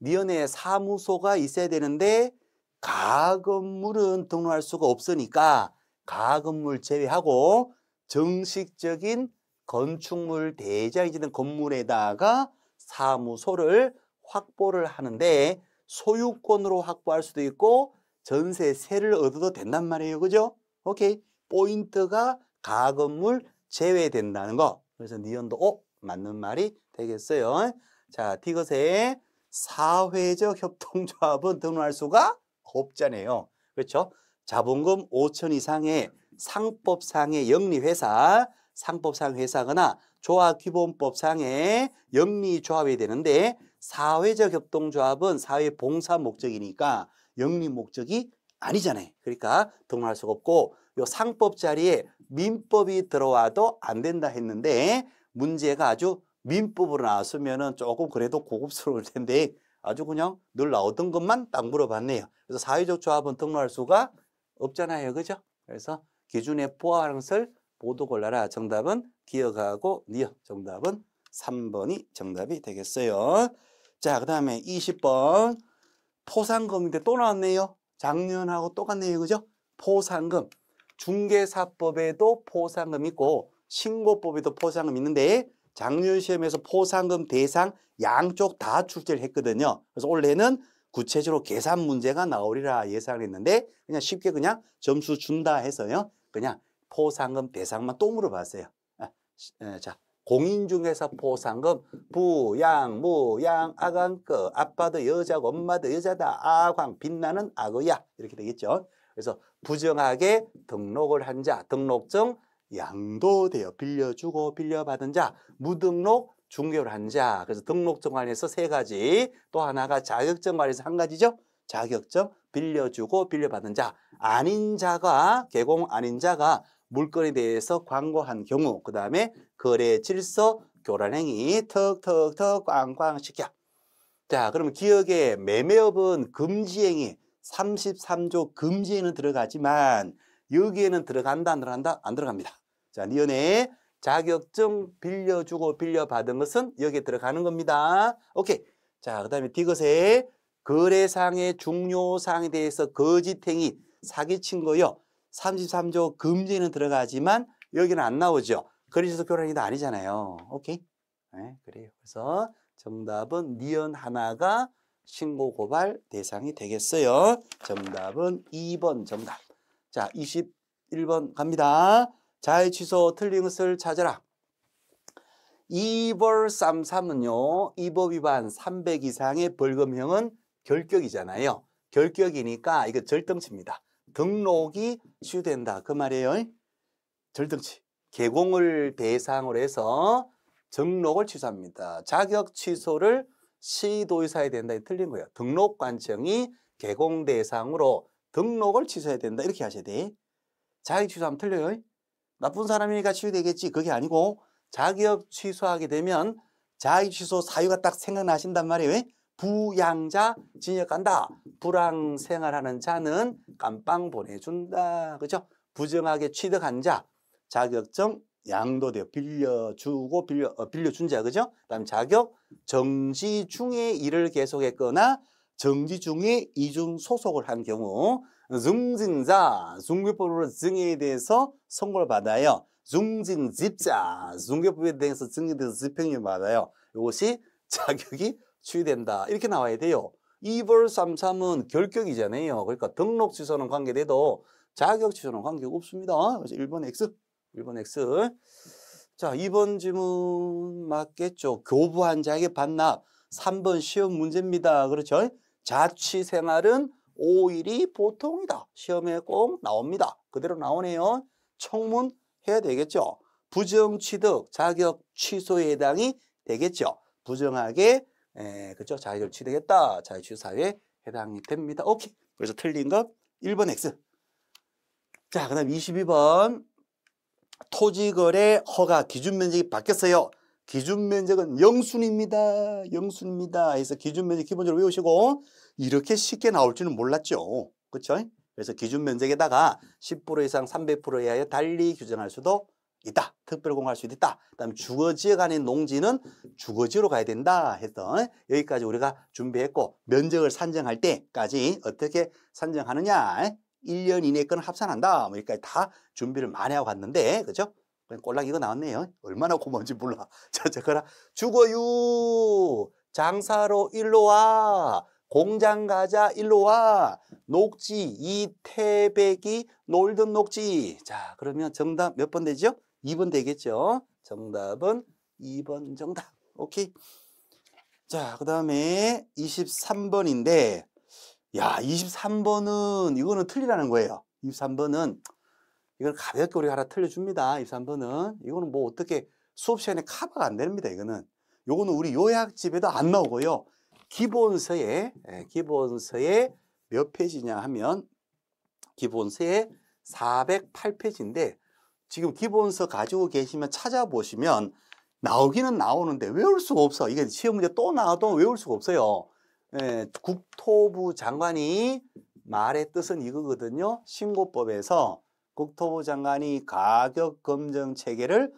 Speaker 1: 미연에 사무소가 있어야 되는데 가건물은 등록할 수가 없으니까 가건물 제외하고 정식적인 건축물 대장이 지는 건물에다가 사무소를 확보를 하는데 소유권으로 확보할 수도 있고 전세 세를 얻어도 된단 말이에요. 그죠? 오케이. 포인트가 가건물 제외된다는 거. 그래서 니언도 어? 맞는 말이 되겠어요. 자, 디귿에 사회적 협동조합은 등록할 수가 없잖아요. 그렇죠? 자본금 5천 이상의 상법상의 영리회사, 상법상 회사거나 조합기본법상의 영리조합이 되는데 사회적 협동조합은 사회 봉사 목적이니까 영리 목적이 아니잖아요. 그러니까 등록할 수가 없고 요 상법 자리에 민법이 들어와도 안 된다 했는데 문제가 아주 민법으로 나왔으면 조금 그래도 고급스러울 텐데 아주 그냥 늘 나오던 것만 딱 물어봤네요. 그래서 사회적 조합은 등록할 수가 없잖아요. 그죠? 그래서 기준에 포함하는 것을 모두 골라라. 정답은 기억하고 니어. 정답은 3번이 정답이 되겠어요. 자, 그 다음에 20번. 포상금인데 또 나왔네요. 작년하고 똑같네요. 그죠? 포상금. 중개사법에도 포상금 있고 신고법에도 포상금 있는데 작년 시험에서 포상금 대상 양쪽 다 출제를 했거든요. 그래서 올해는 구체적으로 계산 문제가 나오리라 예상을 했는데 그냥 쉽게 그냥 점수 준다 해서요. 그냥 포상금 대상만 또 물어봤어요. 아, 자, 공인중에서 포상금 부양, 무양, 아강거 아빠도 여자고 엄마도 여자다 아광 빛나는 악어야 이렇게 되겠죠. 그래서 부정하게 등록을 한 자, 등록증 양도되어 빌려주고 빌려받은 자, 무등록 중개를 한 자. 그래서 등록증 관련해서 세 가지, 또 하나가 자격증 관련해서 한 가지죠. 자격증 빌려주고 빌려받은 자, 아닌 자가 개공 아닌 자가 물건에 대해서 광고한 경우, 그 다음에 거래 질서 교란행위 턱턱턱 꽝꽝 시켜. 자, 그러면 기억에 매매업은 금지행위 33조 금지에는 들어가지만 여기에는 들어간다 안 들어간다 안 들어갑니다. 자, 니은의 자격증 빌려주고 빌려받은 것은 여기에 들어가는 겁니다. 오케이. 자, 그 다음에 디귿에 거래상의 중요사항에 대해서 거짓행위, 사기친 거요. 33조 금지는 들어가지만 여기는 안 나오죠. 거래지수 교란이다 아니잖아요. 오케이. 네, 그래요. 그래서 정답은 니은 하나가 신고 고발 대상이 되겠어요. 정답은 2번 정답. 자, 21번 갑니다. 자의 취소 틀린 것을 찾아라. 2벌 3 3은요 2법 위반 300 이상의 벌금형은 결격이잖아요. 결격이니까 이거 절등치입니다. 등록이 취소된다. 그 말이에요. 절등치. 개공을 대상으로 해서 등록을 취소합니다. 자격 취소를 시도의사에 된다. 이 틀린 거예요. 등록 관청이 개공 대상으로 등록을 취소해야 된다. 이렇게 하셔야 돼. 자격 취소하면 틀려요. 나쁜 사람이니까 취소되겠지 그게 아니고 자격 취소하게 되면 자의 취소 사유가 딱 생각나신단 말이에요. 왜? 부양자 진역한다. 불황 생활하는 자는 깜빵 보내준다. 그죠? 부정하게 취득한 자, 자격증 양도되어 빌려주고 빌려, 어, 빌려준 자. 그죠? 그 다음 자격 정지 중에 일을 계속했거나 정지 중에 이중 소속을 한 경우 증진자 중교법으로 증에 대해서 선고를 받아요. 증진집자 중교법에 대해서 증에 대해서 집행유예 받아요. 이것이 자격이 취된다. 이렇게 나와야 돼요. 2벌 33은 결격이잖아요. 그러니까 등록 취소는 관계돼도 자격 취소는 관계가 없습니다. 그래 1번 X, 1번 X. 자, 2번 질문 맞겠죠. 교부한 자에게 반납. 3번 시험 문제입니다. 그렇죠? 자취 생활은 5일이 보통이다. 시험에 꼭 나옵니다. 그대로 나오네요. 청문 해야 되겠죠. 부정취득 자격 취소에 해당이 되겠죠. 부정하게 에, 그렇죠. 자격을 취득했다. 자격취소사에 해당이 됩니다. 오케이. 그래서 틀린 것 1번 X. 자, 그 다음 22번 토지거래 허가 기준 면적이 바뀌었어요. 기준 면적은 영순입니다. 영순입니다. 해서 기준 면적 기본적으로 외우시고 이렇게 쉽게 나올 지는 몰랐죠. 그렇죠? 그래서 기준 면적에다가 10% 이상 300% 이하에 달리 규정할 수도 있다. 특별공할 수도 있다. 그다음 주거지역 안에 농지는 주거지로 가야 된다. 했던 여기까지 우리가 준비했고 면적을 산정할 때까지 어떻게 산정하느냐. 1년 이내에 건 합산한다. 뭐 여기까지 다 준비를 많이 하고 갔는데 그죠? 그냥 꼴랑 이거 나왔네요. 얼마나 고마운지 몰라. 자, 자, 그라 죽어유. 장사로 일로 와. 공장 가자 일로 와. 녹지 이태백이 놀던 녹지. 자, 그러면 정답 몇 번 되죠? 2번 되겠죠? 정답은 2번 정답. 오케이. 자, 그 다음에 23번인데, 야, 23번은, 이거는 틀리라는 거예요. 23번은 이걸 가볍게 우리가 하나 틀려줍니다. 23번은. 이거는 뭐 어떻게 수업 시간에 커버가 안 됩니다. 이거는. 요거는 우리 요약집에도 안 나오고요. 기본서에, 예, 기본서에 몇 페이지냐 하면 기본서에 408페이지인데 지금 기본서 가지고 계시면 찾아보시면 나오기는 나오는데 외울 수가 없어. 이게 시험 문제 또 나와도 외울 수가 없어요. 예, 국토부 장관이 말의 뜻은 이거거든요. 신고법에서 국토부 장관이 가격 검정 체계를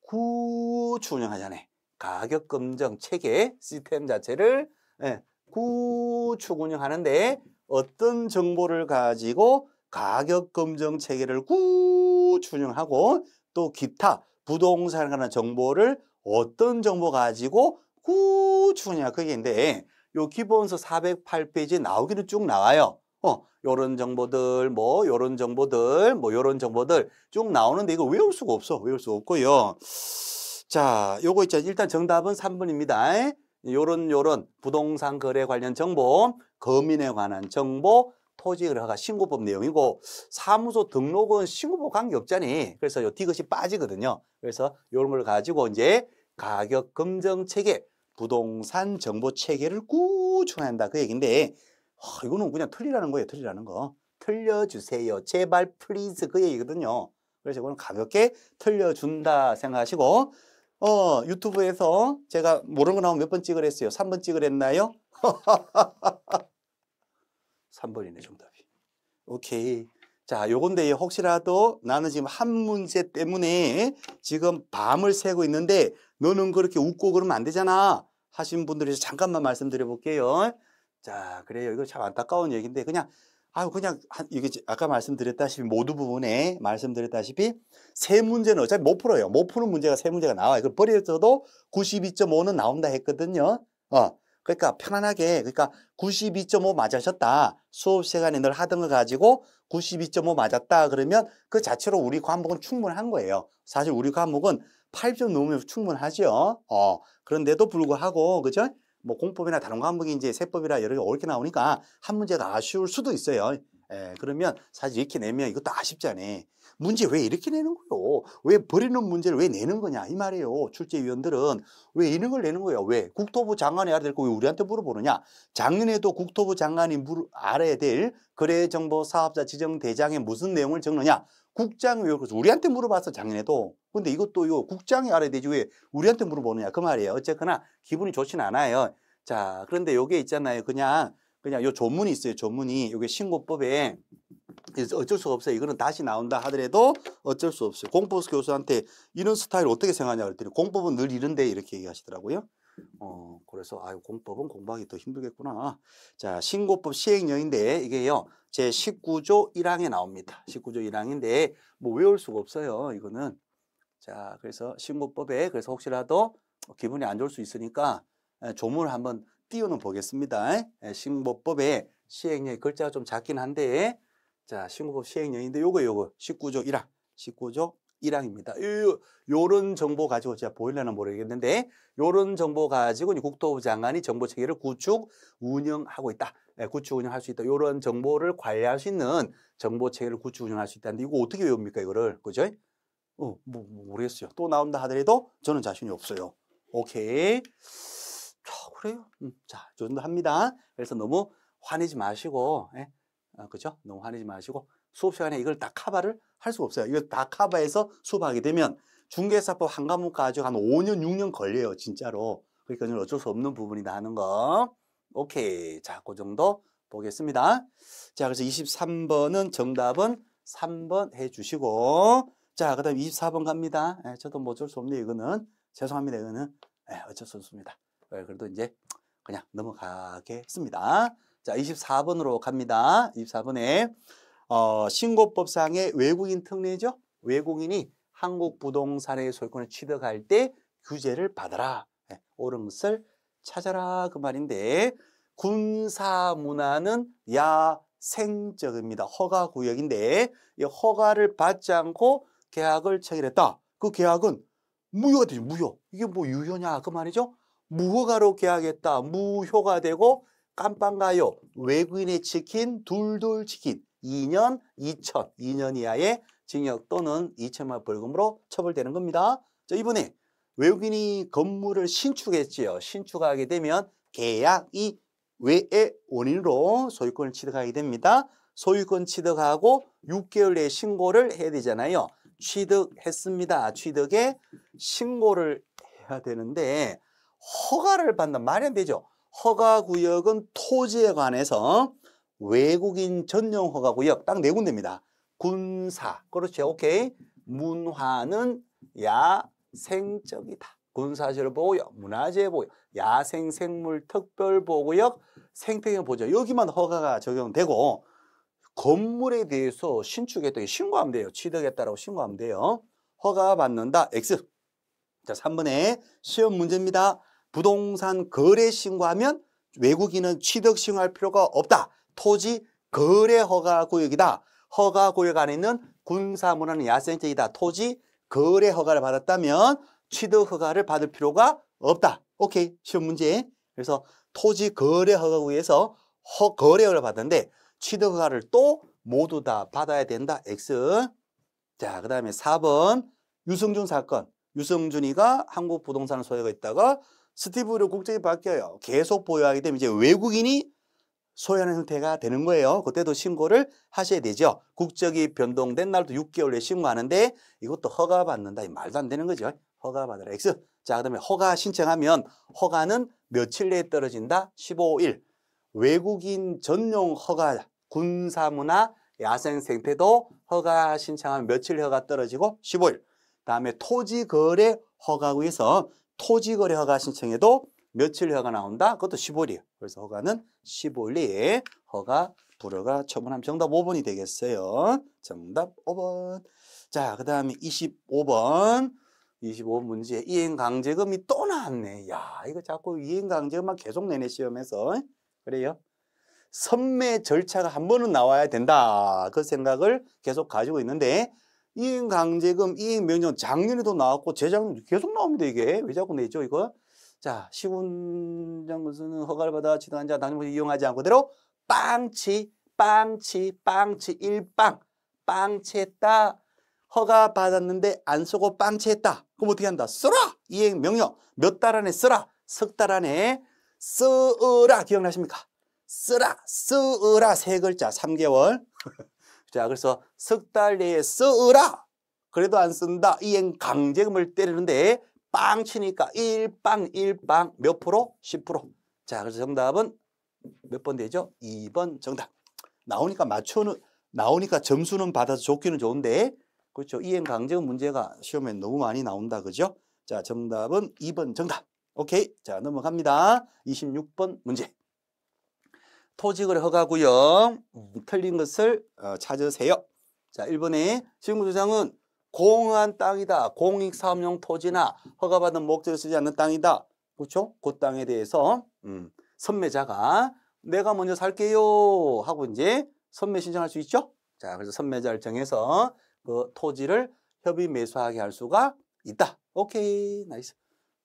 Speaker 1: 구준 운영하잖아요. 가격 검정 체계 시스템 자체를 예, 구주 운영하는데 어떤 정보를 가지고 가격 검정 체계를 구주 운영하고 또 기타 부동산에 관한 정보를 어떤 정보 가지고 구주 운영하 그게인데 요 기본서 408페이지에 나오기는 쭉 나와요. 어, 요런 정보들, 뭐, 요런 정보들, 뭐, 요런 정보들 쭉 나오는데 이거 외울 수가 없어. 외울 수 없고요. 자, 요거 있죠. 일단 정답은 3번입니다. 요런, 요런 부동산 거래 관련 정보, 거민에 관한 정보, 토지의뢰가 신고법 내용이고 사무소 등록은 신고법 관계없잖니 그래서 요 디귿이 빠지거든요 그래서 요런 걸 가지고 이제 가격 검정 체계 부동산 정보 체계를 꾸준히 한다 그 얘기인데 아, 이거는 그냥 틀리라는 거예요. 틀리라는 거. 틀려주세요. 제발 플리즈 그 얘기거든요. 그래서 이거는 가볍게 틀려준다 생각하시고 어 유튜브에서 제가 모르는 거 나오면 몇 번 찍으랬어요? 3번 찍으랬나요? 3번이네 정답이. 오케이. 자 요건데 혹시라도 나는 지금 한 문제 때문에 지금 밤을 새고 있는데 너는 그렇게 웃고 그러면 안 되잖아 하신 분들이 잠깐만 말씀드려 볼게요. 자, 그래요. 이거 참 안타까운 얘기인데 그냥 아유 그냥 이게 아까 말씀드렸다시피 모두 부분에 말씀드렸다시피 세 문제는 어차피 못 풀어요. 못 푸는 문제가 세 문제가 나와요. 그걸 버려서도 92.5는 나온다 했거든요. 어. 그러니까 편안하게 그러니까 92.5 맞으셨다. 수업 시간에 늘 하던 거 가지고 92.5 맞았다 그러면 그 자체로 우리 과목은 충분한 거예요. 사실 우리 과목은 8점 넘으면 충분하죠. 어. 그런데도 불구하고 그죠? 뭐 공법이나 다른 과목이 이제 세법이라 여러 개 어렵게 나오니까 한 문제가 아쉬울 수도 있어요. 예, 그러면 사실 이렇게 내면 이것도 아쉽잖아. 문제 왜 이렇게 내는 거요? 왜 버리는 문제를 왜 내는 거냐? 이 말이에요. 출제위원들은 왜 이런 걸 내는 거예요? 왜? 국토부 장관이 알아야 될거왜 우리한테 물어보느냐? 작년에도 국토부 장관이 물, 알아야 될 거래정보사업자 지정대장에 무슨 내용을 적느냐? 국장의회 그래서 우리한테 물어봤어 작년에도 근데 이것도 요 국장이 알아야 되지 왜 우리한테 물어보느냐 그 말이에요 어쨌거나 기분이 좋진 않아요 자 그런데 요게 있잖아요 그냥 그냥 요 조문이 있어요 조문이 요게 신고법에 어쩔 수가 없어요 이거는 다시 나온다 하더라도 어쩔 수 없어요 공포 교수한테 이런 스타일 어떻게 생각하냐 그랬더니 공법은 늘 이런데 이렇게 얘기하시더라고요 어, 그래서 아유 공법은 공부하기 더 힘들겠구나. 자, 신고법 시행령인데 이게요. 제 19조 1항에 나옵니다. 19조 1항인데 뭐 외울 수가 없어요. 이거는. 자, 그래서 신고법에 그래서 혹시라도 뭐 기분이 안 좋을 수 있으니까 예, 조문을 한번 띄우는 보겠습니다. 예, 신고법에 시행령 글자가 좀 작긴 한데 자, 신고법 시행령인데 요거 요거 19조 1항. 19조 1항입니다. 요런 정보 가지고 제가 보일려나 모르겠는데 요런 정보 가지고 국토부 장관이 정보 체계를 구축 운영하고 있다. 네, 구축 운영할 수 있다. 요런 정보를 관리할 수 있는 정보 체계를 구축 운영할 수 있다는데 이거 어떻게 외웁니까 이거를 그죠? 어, 뭐, 뭐, 모르겠어요. 또 나온다 하더라도 저는 자신이 없어요. 오케이. 자, 그래요. 음, 자, 이 정도 합니다. 그래서 너무 화내지 마시고, 예? 아, 그죠? 너무 화내지 마시고 수업 시간에 이걸 다 카바를 할수가 없어요. 이거 다 커버해서 수업하게 되면 중개사법 한 과목 가지고 한 5년, 6년 걸려요. 진짜로. 그러니까 어쩔 수 없는 부분이다 하는 거. 오케이. 자, 그 정도 보겠습니다. 자, 그래서 23번은 정답은 3번 해주시고 자, 그 다음 24번 갑니다. 에, 예, 저도 뭐 어쩔 수 없네, 요 이거는. 죄송합니다, 이거는. 에, 예, 어쩔 수 없습니다. 에, 예, 그래도 이제 그냥 넘어가겠습니다. 자, 24번으로 갑니다. 24번에 어, 신고법상의 외국인 특례죠. 외국인이 한국 부동산의 소유권을 취득할 때 규제를 받아라. 네, 옳은 것을 찾아라 그 말인데 군사 문화는 야생적입니다. 허가 구역인데 이 허가를 받지 않고 계약을 체결했다. 그 계약은 무효가 되죠. 무효. 이게 뭐 유효냐 그 말이죠. 무허가로 계약했다. 무효가 되고 깜빵가요 외국인의 치킨 둘둘 치킨 2년 2천 2년 이하의 징역 또는 2천만 벌금으로 처벌되는 겁니다. 자, 이번에 외국인이 건물을 신축했지요. 신축하게 되면 계약이 외의 원인으로 소유권을 취득하게 됩니다. 소유권 취득하고 6개월 내에 신고를 해야 되잖아요. 취득했습니다. 취득에 신고를 해야 되는데 허가를 받는 말이 안 되죠. 허가구역은 토지에 관해서 외국인 전용 허가구역 딱 네 군데입니다. 군사, 그렇죠. 오케이. 문화는 야생적이다. 군사재료 보호역, 문화재 보호역, 야생생물 특별보호구역, 생태계 보조 여기만 허가가 적용되고 건물에 대해서 신축했더니 신고하면 돼요. 취득했다고 신고하면 돼요. 허가 받는다. X. 자, 3번에 시험 문제입니다. 부동산 거래 신고하면 외국인은 취득 신고할 필요가 없다. 토지 거래 허가 구역이다. 허가 구역 안에 있는 군사문화는 야생적이다. 토지 거래 허가를 받았다면 취득 허가를 받을 필요가 없다. 오케이. 시험 문제. 그래서 토지 거래 허가 구역에서 허, 거래 허가를 받는데 았 취득 허가를 또 모두 다 받아야 된다. X. 자, 그 다음에 4번 유승준 사건. 유승준이가 한국 부동산을 소유하고 있다가 스티브로 국적이 바뀌어요. 계속 보유하게 되면 이제 외국인이 소유하는 형태가 되는 거예요. 그때도 신고를 하셔야 되죠. 국적이 변동된 날도 6개월 내에 신고하는데 이것도 허가받는다. 말도 안 되는 거죠. 허가받으라 X. 자, 그 다음에 허가 신청하면 허가는 며칠 내에 떨어진다? 15일. 외국인 전용 허가, 군사문화 야생 생태도 허가 신청하면 며칠 허가 떨어지고 15일. 다음에 토지 거래 허가구에서 토지거래 허가 신청에도 며칠 허가 나온다? 그것도 15일. 그래서 허가는 15일에 허가 불허가 처분하면 정답 5번이 되겠어요. 정답 5번. 자, 그 다음에 25번. 25번 문제. 이행강제금이 또 나왔네. 야, 이거 자꾸 이행강제금만 계속 내내 시험해서. 그래요? 선매 절차가 한 번은 나와야 된다. 그 생각을 계속 가지고 있는데 이행강제금, 이행명령 작년에도 나왔고 재작년 계속 나옵니다 이게 왜 자꾸 내죠 이거 자 시군장 군수는 허가를 받아 지도한 자 당연히 이용하지 않고 대로 빵치 빵치 빵치 일빵 빵치했다 허가 받았는데 안 쓰고 빵치했다 그럼 어떻게 한다 쓰라 이행명령 몇 달 안에 쓰라석 달 안에 쓰으라 기억나십니까 쓰라 쓰으라 세 글자 삼개월 자, 그래서 석 달 내에 써라! 그래도 안 쓴다. 이행 강제금을 때리는데 빵 치니까 일빵 일빵 몇 프로? 10%. 자, 그래서 정답은 몇 번 되죠? 2번 정답. 나오니까 맞추는 나오니까 점수는 받아서 좋기는 좋은데 그렇죠. 이행 강제금 문제가 시험에 너무 많이 나온다. 그죠? 자, 정답은 2번 정답. 오케이. 자, 넘어갑니다. 26번 문제. 토직을 허가고요. 음, 틀린 것을 어, 찾으세요. 자, 1번에 시행구조장은 공허한 땅이다. 공익사업용 토지나 허가받은 목적을 쓰지 않는 땅이다. 그렇죠? 그 땅에 대해서 음, 선매자가 내가 먼저 살게요 하고 이제 선매 신청할 수 있죠? 자, 그래서 선매자를 정해서 그 토지를 협의 매수하게 할 수가 있다. 오케이, 나이스.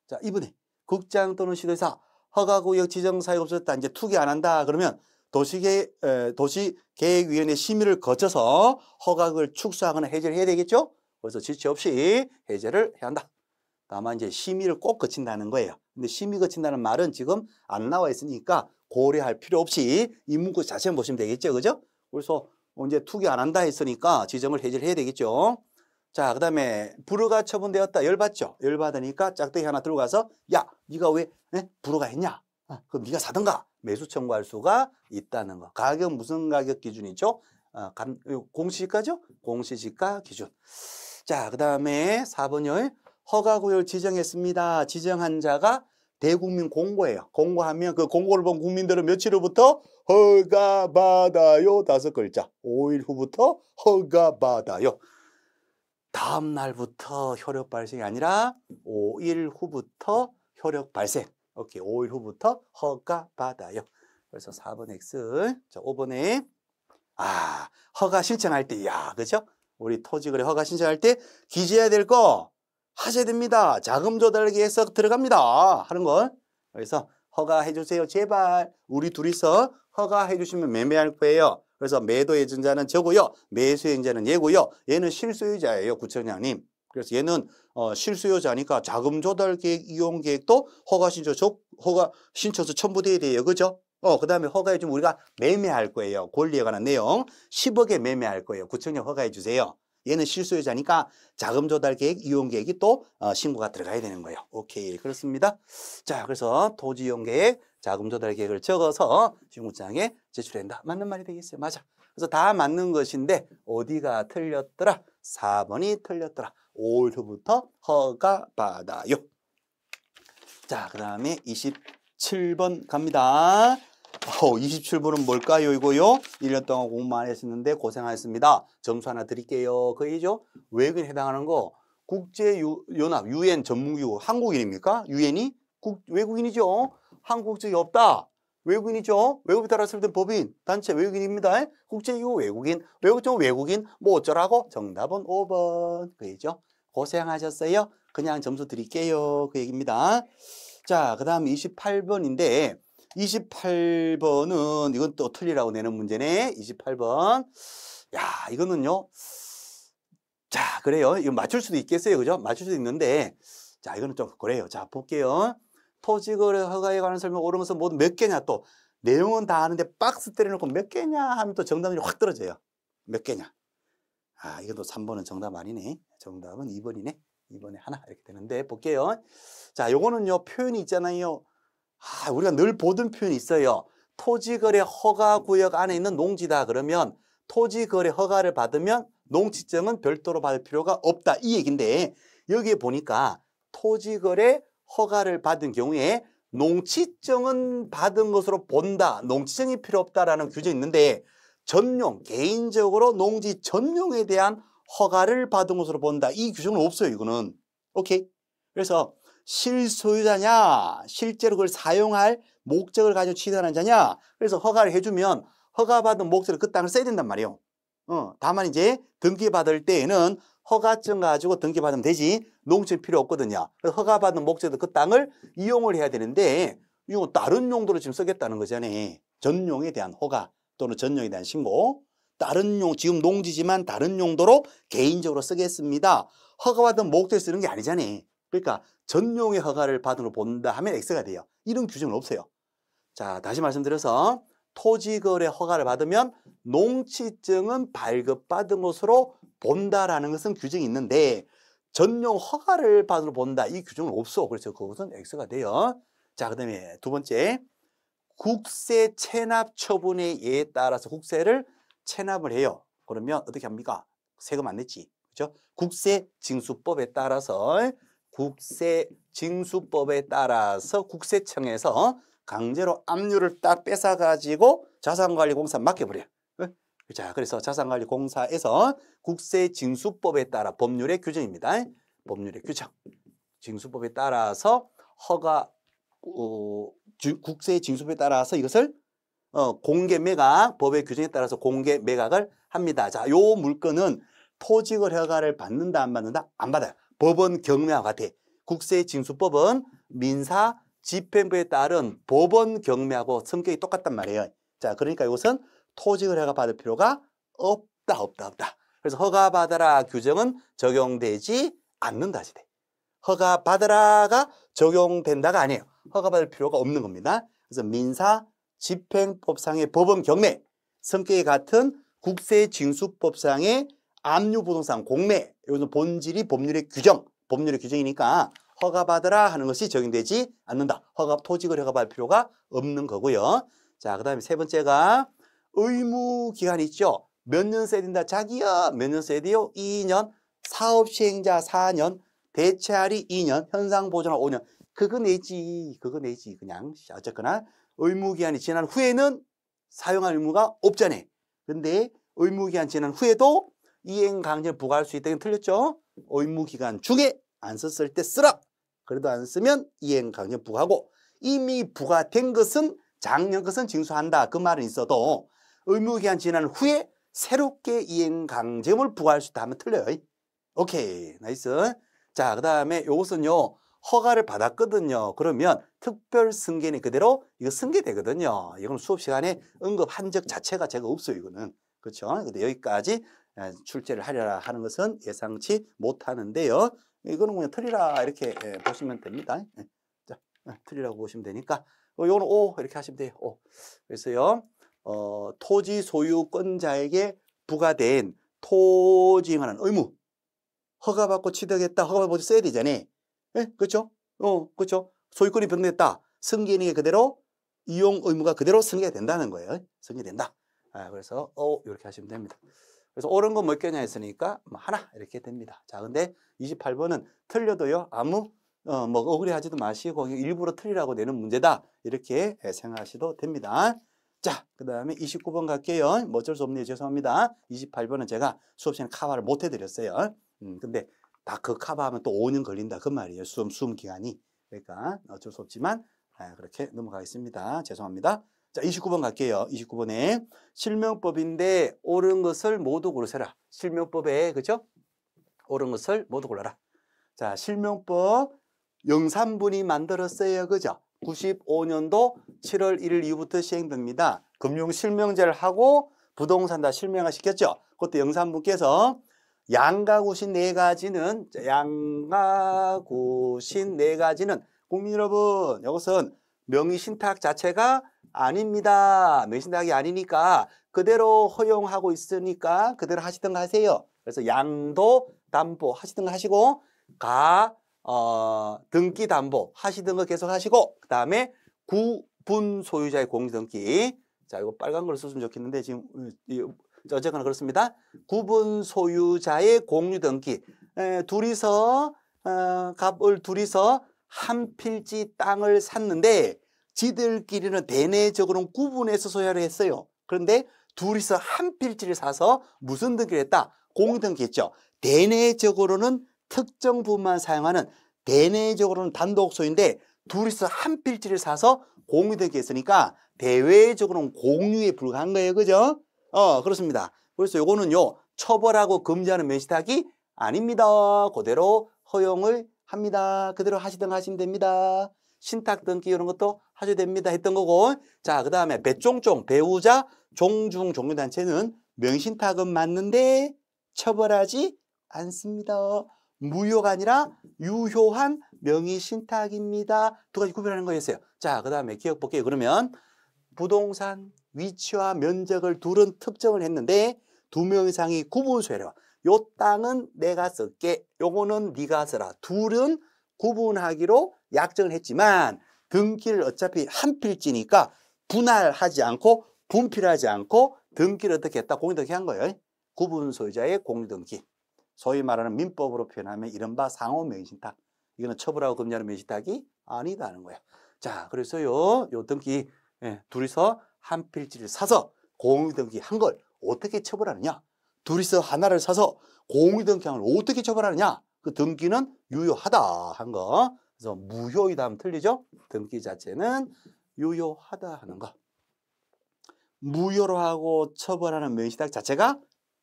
Speaker 1: 자, 이번에 극장 또는 시도사 허가구역 지정 사유가 없어졌다. 이제 투기 안 한다. 그러면 도시계, 도시계획위원회 심의를 거쳐서 허가를 축소하거나 해제를 해야 되겠죠? 그래서 지체 없이 해제를 해야 한다. 다만 이제 심의를 꼭 거친다는 거예요. 근데 심의 거친다는 말은 지금 안 나와 있으니까 고려할 필요 없이 이 문구 자체만 보시면 되겠죠. 그죠? 그래서 뭐 이제 투기 안 한다 했으니까 지정을 해제를 해야 되겠죠. 자, 그다음에 불허가 처분되었다. 열받죠. 열받으니까 짝대기 하나 들어가서 야, 네가 왜 네? 예? 불허가 했냐? 어, 그럼 네가 사든가. 매수 청구할 수가 있다는 거. 가격 무슨 가격 기준이죠? 어, 아, 감, 공시가죠? 지 공시지가 기준. 자, 그다음에 4번열 허가고열 지정했습니다. 지정한 자가 대국민 공고예요. 공고하면 그 공고를 본 국민들은 며칠 후부터 허가받아요 다섯 글자. 5일 후부터 허가받아요. 다음 날부터 효력 발생이 아니라 5일 후부터 효력 발생. 오케이. 5일 후부터 허가받아요. 그래서 4번 X. 자, 5번에 아, 허가 신청할 때 야, 그죠? 렇 우리 토지거래 허가 신청할 때 기재해야 될 거 하셔야 됩니다. 자금 조달 계획서 들어갑니다. 하는 걸. 그래서 허가해 주세요. 제발 우리 둘이서 허가해 주시면 매매할 거예요. 그래서 매도의 증자는 저고요. 매수의 증자는 얘고요. 얘는 실수요자예요. 구청장님. 그래서 얘는 어, 실수요자니까 자금 조달 계획, 이용 계획도 허가 신청, 적, 허가 신청서 첨부돼야 돼요. 그죠? 어, 그 다음에 허가해 주면 우리가 매매할 거예요. 권리에 관한 내용. 10억에 매매할 거예요. 구청장 허가해 주세요. 얘는 실수요자니까 자금 조달 계획, 이용 계획이 또 어, 신고가 들어가야 되는 거예요. 오케이. 그렇습니다. 자, 그래서 토지 이용 계획, 자금 조달 계획을 적어서 시공장에 제출한다. 맞는 말이 되겠어요. 맞아. 그래서 다 맞는 것인데 어디가 틀렸더라? 4번이 틀렸더라. 5월 후부터 허가 받아요. 자, 그 다음에 27번 갑니다. 어, 27번은 뭘까요? 이거요? 1년 동안 공부 안 했었는데 고생하셨습니다. 점수 하나 드릴게요. 그이죠? 외국인 해당하는 거 국제연합, UN 전문기구, 한국인입니까? UN이 국, 외국인이죠? 한국 적이 없다. 외국인이죠. 외국이 따라서 된 법인, 단체 외국인입니다. 국제이후 외국인, 외국적 외국인 뭐 어쩌라고? 정답은 5번. 그 얘기죠. 고생하셨어요. 그냥 점수 드릴게요. 그 얘기입니다. 자, 그 다음 28번인데 28번은 이건 또 틀리라고 내는 문제네. 28번. 야, 이거는요. 자, 그래요. 이거 맞출 수도 있겠어요. 그죠? 맞출 수도 있는데. 자, 이거는 좀 그래요. 자, 볼게요. 토지거래 허가에 관한 설명 오르면서 뭐 몇 개냐 또 내용은 다 아는데 박스 때려놓고 몇 개냐 하면 또 정답률이 확 떨어져요. 몇 개냐. 아, 이건 또 3번은 정답 아니네. 정답은 2번이네. 2번에 하나 이렇게 되는데 볼게요. 자, 요거는요. 표현이 있잖아요. 아, 우리가 늘 보던 표현이 있어요. 토지거래 허가 구역 안에 있는 농지다 그러면 토지거래 허가를 받으면 농지증은 별도로 받을 필요가 없다. 이 얘긴데 여기에 보니까 토지거래 허가를 받은 경우에 농지증은 받은 것으로 본다. 농지증이 필요 없다라는 규정이 있는데 전용, 개인적으로 농지 전용에 대한 허가를 받은 것으로 본다. 이 규정은 없어요, 이거는. 오케이. 그래서 실소유자냐, 실제로 그걸 사용할 목적을 가지고 취득하는 자냐. 그래서 허가를 해주면 허가받은 목적으로 그 땅을 써야 된단 말이에요. 어, 다만 이제 등기받을 때에는 허가증 가지고 등기받으면 되지 농지 필요 없거든요. 허가받은 목적도 그 땅을 이용을 해야 되는데 이거 다른 용도로 지금 쓰겠다는 거잖아요. 전용에 대한 허가 또는 전용에 대한 신고 다른 용, 지금 농지지만 다른 용도로 개인적으로 쓰겠습니다. 허가받은 목적에 쓰는 게 아니잖아요. 그러니까 전용의 허가를 받으러 본다 하면 X가 돼요. 이런 규정은 없어요. 자, 다시 말씀드려서 토지거래 허가를 받으면 농취증은 발급받은 것으로 본다라는 것은 규정이 있는데 전용 허가를 받으러 본다 이 규정은 없어 그래서 그것은 X가 돼요 자그 다음에 두 번째 국세 체납 처분에 예 따라서 국세를 체납을 해요 그러면 어떻게 합니까 세금 안 냈지 그렇죠 국세 징수법에 따라서 국세 징수법에 따라서 국세청에서 강제로 압류를 딱 뺏어가지고 자산관리공사 맡겨버려요 자, 그래서 자산관리공사에서 국세징수법에 따라 법률의 규정입니다. 법률의 규정. 징수법에 따라서 허가 어, 국세징수법에 따라서 이것을 어, 공개 매각 법의 규정에 따라서 공개 매각을 합니다. 자, 요 물건은 토지거 허가를 받는다 안 받는다 안 받아요. 법원 경매와 같아. 국세징수법은 민사 집행부에 따른 법원 경매하고 성격이 똑같단 말이에요. 자, 그러니까 이것은 토지를 허가받을 필요가 없다 없다 없다. 그래서 허가받아라 규정은 적용되지 않는다 시대. 허가받아라가 적용된다가 아니에요. 허가받을 필요가 없는 겁니다. 그래서 민사 집행법상의 법원 경매, 성격이 같은 국세징수법상의 압류부동산 공매, 이것은 본질이 법률의 규정, 법률의 규정이니까 허가받으라 하는 것이 적용되지 않는다. 허가, 토지거래가받을 필요가 없는 거고요. 자, 그 다음에 세 번째가 의무 기간 있죠. 몇 년 써야 된다. 자기야 몇 년 써야 돼요? 2년. 사업 시행자 4년. 대체할이 2년. 현상 보존할 5년. 그거 내지. 그거 내지. 그냥 어쨌거나 의무 기한이 지난 후에는 사용할 의무가 없잖아요. 근데 의무 기한 지난 후에도 이행 강제 부과할 수 있다는 틀렸죠. 의무 기간 중에 안 썼을 때 쓰라. 그래도 안 쓰면 이행 강제 부과하고 이미 부과된 것은 작년 것은 징수한다. 그 말은 있어도 의무기한 지난 후에 새롭게 이행 강제금을 부과할 수 있다 하면 틀려요. 오케이. 나이스. 자, 그 다음에 요것은요. 허가를 받았거든요. 그러면 특별 승계는 그대로 이거 승계되거든요. 이건 수업 시간에 언급한 적 자체가 제가 없어요. 이거는. 그렇죠? 근데 여기까지 출제를 하려라 하는 것은 예상치 못하는데요. 이거는 그냥 틀리라 이렇게 보시면 됩니다. 자, 틀리라고 보시면 되니까. 어, 요거는 오 이렇게 하시면 돼요. 오. 그래서요. 어, 토지 소유권자에게 부과된 토지 에 관한 의무 허가받고 취득했다 허가받고 써야 되잖아요 예? 그렇죠? 어, 그렇죠? 소유권이 변동됐다 승계인에게 그대로 이용 의무가 그대로 승계된다는 거예요 승계된다 아, 그래서 어 이렇게 하시면 됩니다 그래서 옳은 건몇 개냐 뭐 했으니까 뭐 하나 이렇게 됩니다 자 근데 28번은 틀려도요 아무 어, 뭐 억울해하지도 마시고 일부러 틀리라고 내는 문제다 이렇게 생각하셔도 됩니다 자, 그 다음에 29번 갈게요. 뭐 어쩔 수 없네요. 죄송합니다. 28번은 제가 수업 시간에 카바를 못 해드렸어요. 음, 근데 다그 카바하면 또 5년 걸린다. 그 말이에요. 수험, 수험 기간이. 그러니까 어쩔 수 없지만 아, 그렇게 넘어가겠습니다. 죄송합니다. 자, 29번 갈게요. 29번에 실명법인데 옳은 것을 모두 고르세라. 실명법에, 그죠? 옳은 것을 모두 골라라. 자, 실명법 영산분이 만들었어요. 그죠? 1995년도 7월 1일 이후부터 시행됩니다. 금융실명제를 하고 부동산 다 실명화 시켰죠. 그것도 영산분께서 양가구신 네 가지는 양가구신 네 가지는 국민 여러분 이것은 명의신탁 자체가 아닙니다. 명의신탁이 아니니까 그대로 허용하고 있으니까 그대로 하시든가 하세요. 그래서 양도 담보 하시든가 하시고 가 어, 등기 담보 하시 던거 계속 하시고 그 다음에 구분 소유자의 공유등기 자 이거 빨간 걸 썼으면 좋겠는데 지금 음, 어쨌거나 그렇습니다. 구분 소유자의 공유등기 에, 둘이서 어, 갑을 둘이서 한 필지 땅을 샀는데 지들끼리는 대내적으로는 구분해서 소유를 했어요. 그런데 둘이서 한 필지를 사서 무슨 등기를 했다? 공유등기 했죠. 대내적으로는 특정 부분만 사용하는 대내적으로는 단독소인데 둘이서 한 필지를 사서 공유되게 했으니까 대외적으로는 공유에 불과한 거예요. 그죠? 어, 그렇습니다. 그래서 요거는요. 처벌하고 금지하는 면시탁이 아닙니다. 그대로 허용을 합니다. 그대로 하시든 하시면 됩니다. 신탁 등기 이런 것도 하셔야 됩니다. 했던 거고. 자, 그 다음에 배종종, 배우자, 종중, 종류단체는 명신탁은 맞는데 처벌하지 않습니다. 무효가 아니라 유효한 명의신탁입니다. 두 가지 구별하는 거였어요. 자, 그 다음에 기억 볼게요. 그러면 부동산 위치와 면적을 둘은 특정을 했는데 두 명 이상이 구분소유래요. 요 땅은 내가 쓸게, 요거는 네가 써라. 둘은 구분하기로 약정을 했지만 등기를 어차피 한 필지니까 분할하지 않고 분필하지 않고 등기를 어떻게 했다? 공유등기 한 거예요. 구분 소유자의 공유등기. 소위 말하는 민법으로 표현하면 이른바 상호 명신탁. 이거는 처벌하고 금지하는 명신탁이 아니다는 거예요 자, 그래서요, 요 등기 예, 둘이서 한 필지를 사서 공유등기 한 걸 어떻게 처벌하느냐? 둘이서 하나를 사서 공유등기 한 걸 어떻게 처벌하느냐? 그 등기는 유효하다 한 거. 그래서 무효이 다 하면 틀리죠? 등기 자체는 유효하다 하는 거. 무효로 하고 처벌하는 면시탁 자체가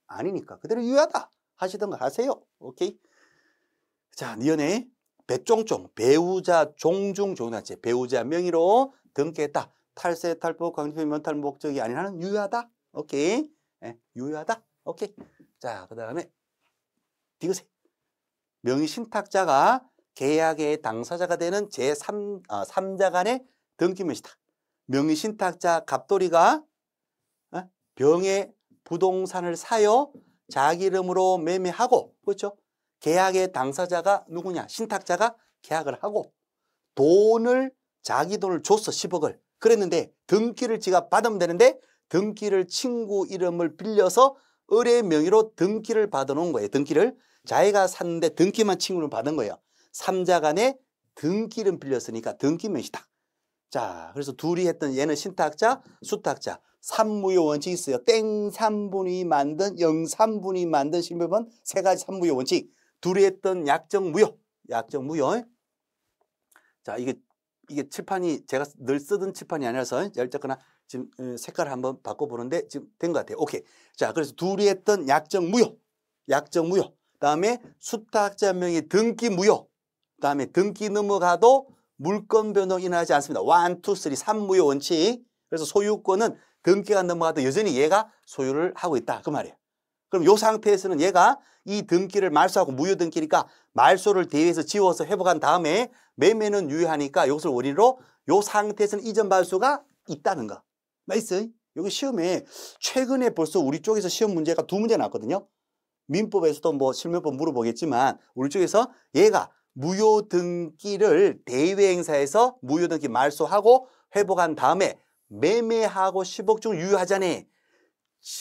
Speaker 1: 아니니까 그대로 유효하다. 하시던가 하세요. 오케이? 자, 니은의 배종종, 배우자 종중 종단체, 배우자 명의로 등기했다. 탈세, 탈복, 강제, 면탈 목적이 아니라은 유효하다. 오케이? 예, 유효하다. 오케이? 자, 그 다음에 디귿세. 명의 신탁자가 계약의 당사자가 되는 제3, 아, 3자 간의 등기명시다. 명의 신탁자 갑돌이가 어? 병에 부동산을 사요 자기 이름으로 매매하고 그렇죠? 계약의 당사자가 누구냐? 신탁자가 계약을 하고 돈을 자기 돈을 줬어 10억을 그랬는데 등기를 지가 받으면 되는데 등기를 친구 이름을 빌려서 의뢰의 명의로 등기를 받아놓은 거예요 등기를 자기가 샀는데 등기만 친구를 받은 거예요 삼자 간에 등기를 빌렸으니까 등기 명시다 자, 그래서 둘이 했던 얘는 신탁자, 수탁자. 삼무의 원칙이 있어요. 땡삼분이 만든 영삼분이 만든 실명은 세 가지 삼무의 원칙. 둘이 했던 약정 무효. 약정 무효. 자, 이게 이게 칠판이 제가 늘 쓰던 칠판이 아니라서 열쨌거나 지금 어, 색깔 을 한번 바꿔보는데 지금 된 것 같아요. 오케이. 자, 그래서 둘이 했던 약정 무효. 약정 무효. 다음에 수탁자 명의 등기 무효. 그 다음에 등기 넘어가도 물권 변동 일어나지 않습니다. 1, 2, 3, 산무의 원칙. 그래서 소유권은 등기가 넘어가도 여전히 얘가 소유를 하고 있다. 그 말이에요. 그럼 요 상태에서는 얘가 이 등기를 말소하고 무효등기니까 말소를 대위해서 지워서 회복한 다음에 매매는 유효하니까 이것을 원인으로 요 상태에서는 이전 말소가 있다는 거. 나이스. 여기 시험에 최근에 벌써 우리 쪽에서 시험 문제가 두 문제 나왔거든요. 민법에서도 뭐 실명법 물어보겠지만 우리 쪽에서 얘가 무효 등기를 대외 행사에서 무효 등기 말소하고 회복한 다음에 매매하고 10억 중 유효하자니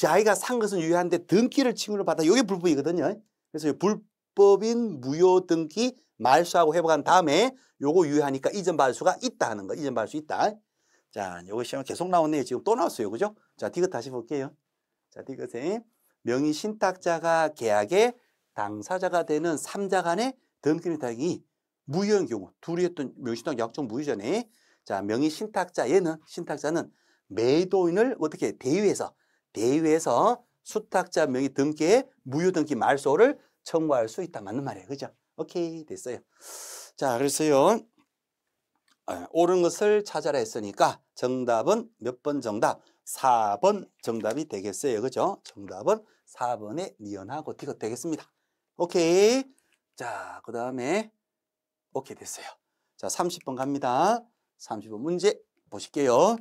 Speaker 1: 자기가 산 것은 유효한데 등기를 침구를 받아 이게 불법이거든요. 그래서 불법인 무효 등기 말소하고 회복한 다음에 요거 유효하니까 이전 받을 수가 있다 하는 거. 이전 받을 수 있다. 자, 요거 시험 계속 나오네요. 지금 또 나왔어요. 그죠? 자, 디귿 다시 볼게요. 자, 디귿에 명의 신탁자가 계약의 당사자가 되는 삼자 간의 등크리다행 무효인 경우 둘이 했던 명신탁 약정 무효 전에 자 명의 신탁자 얘는 신탁자는 매도인을 어떻게 대위해서 대위해서 수탁자 명의 등기에 무효 등기 말소를 청구할 수 있다 맞는 말이에요 그죠 오케이 됐어요 자 그래서요 아, 옳은 것을 찾아라 했으니까 정답은 몇 번 정답? 4번 정답이 되겠어요. 그죠? 정답은 4번에 니은하고 디귿 되겠습니다. 오케이. 자, 그 다음에 오케이 됐어요. 자, 30번 갑니다. 30번 문제 보실게요.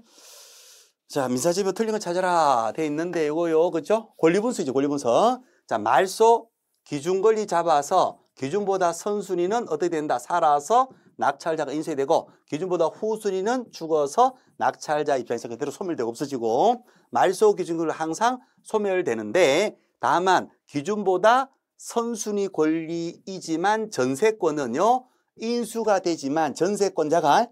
Speaker 1: 자, 민사집에 틀린 거 찾아라 돼 있는데 이거요. 그죠? 권리분석이죠, 권리분석. 자, 말소 기준권리 잡아서 기준보다 선순위는 어떻게 된다? 살아서 낙찰자가 인쇄되고 기준보다 후순위는 죽어서 낙찰자 입장에서 그대로 소멸되고 없어지고 말소 기준권리 항상 소멸되는데 다만 기준보다 선순위 권리이지만 전세권은요. 인수가 되지만 전세권자가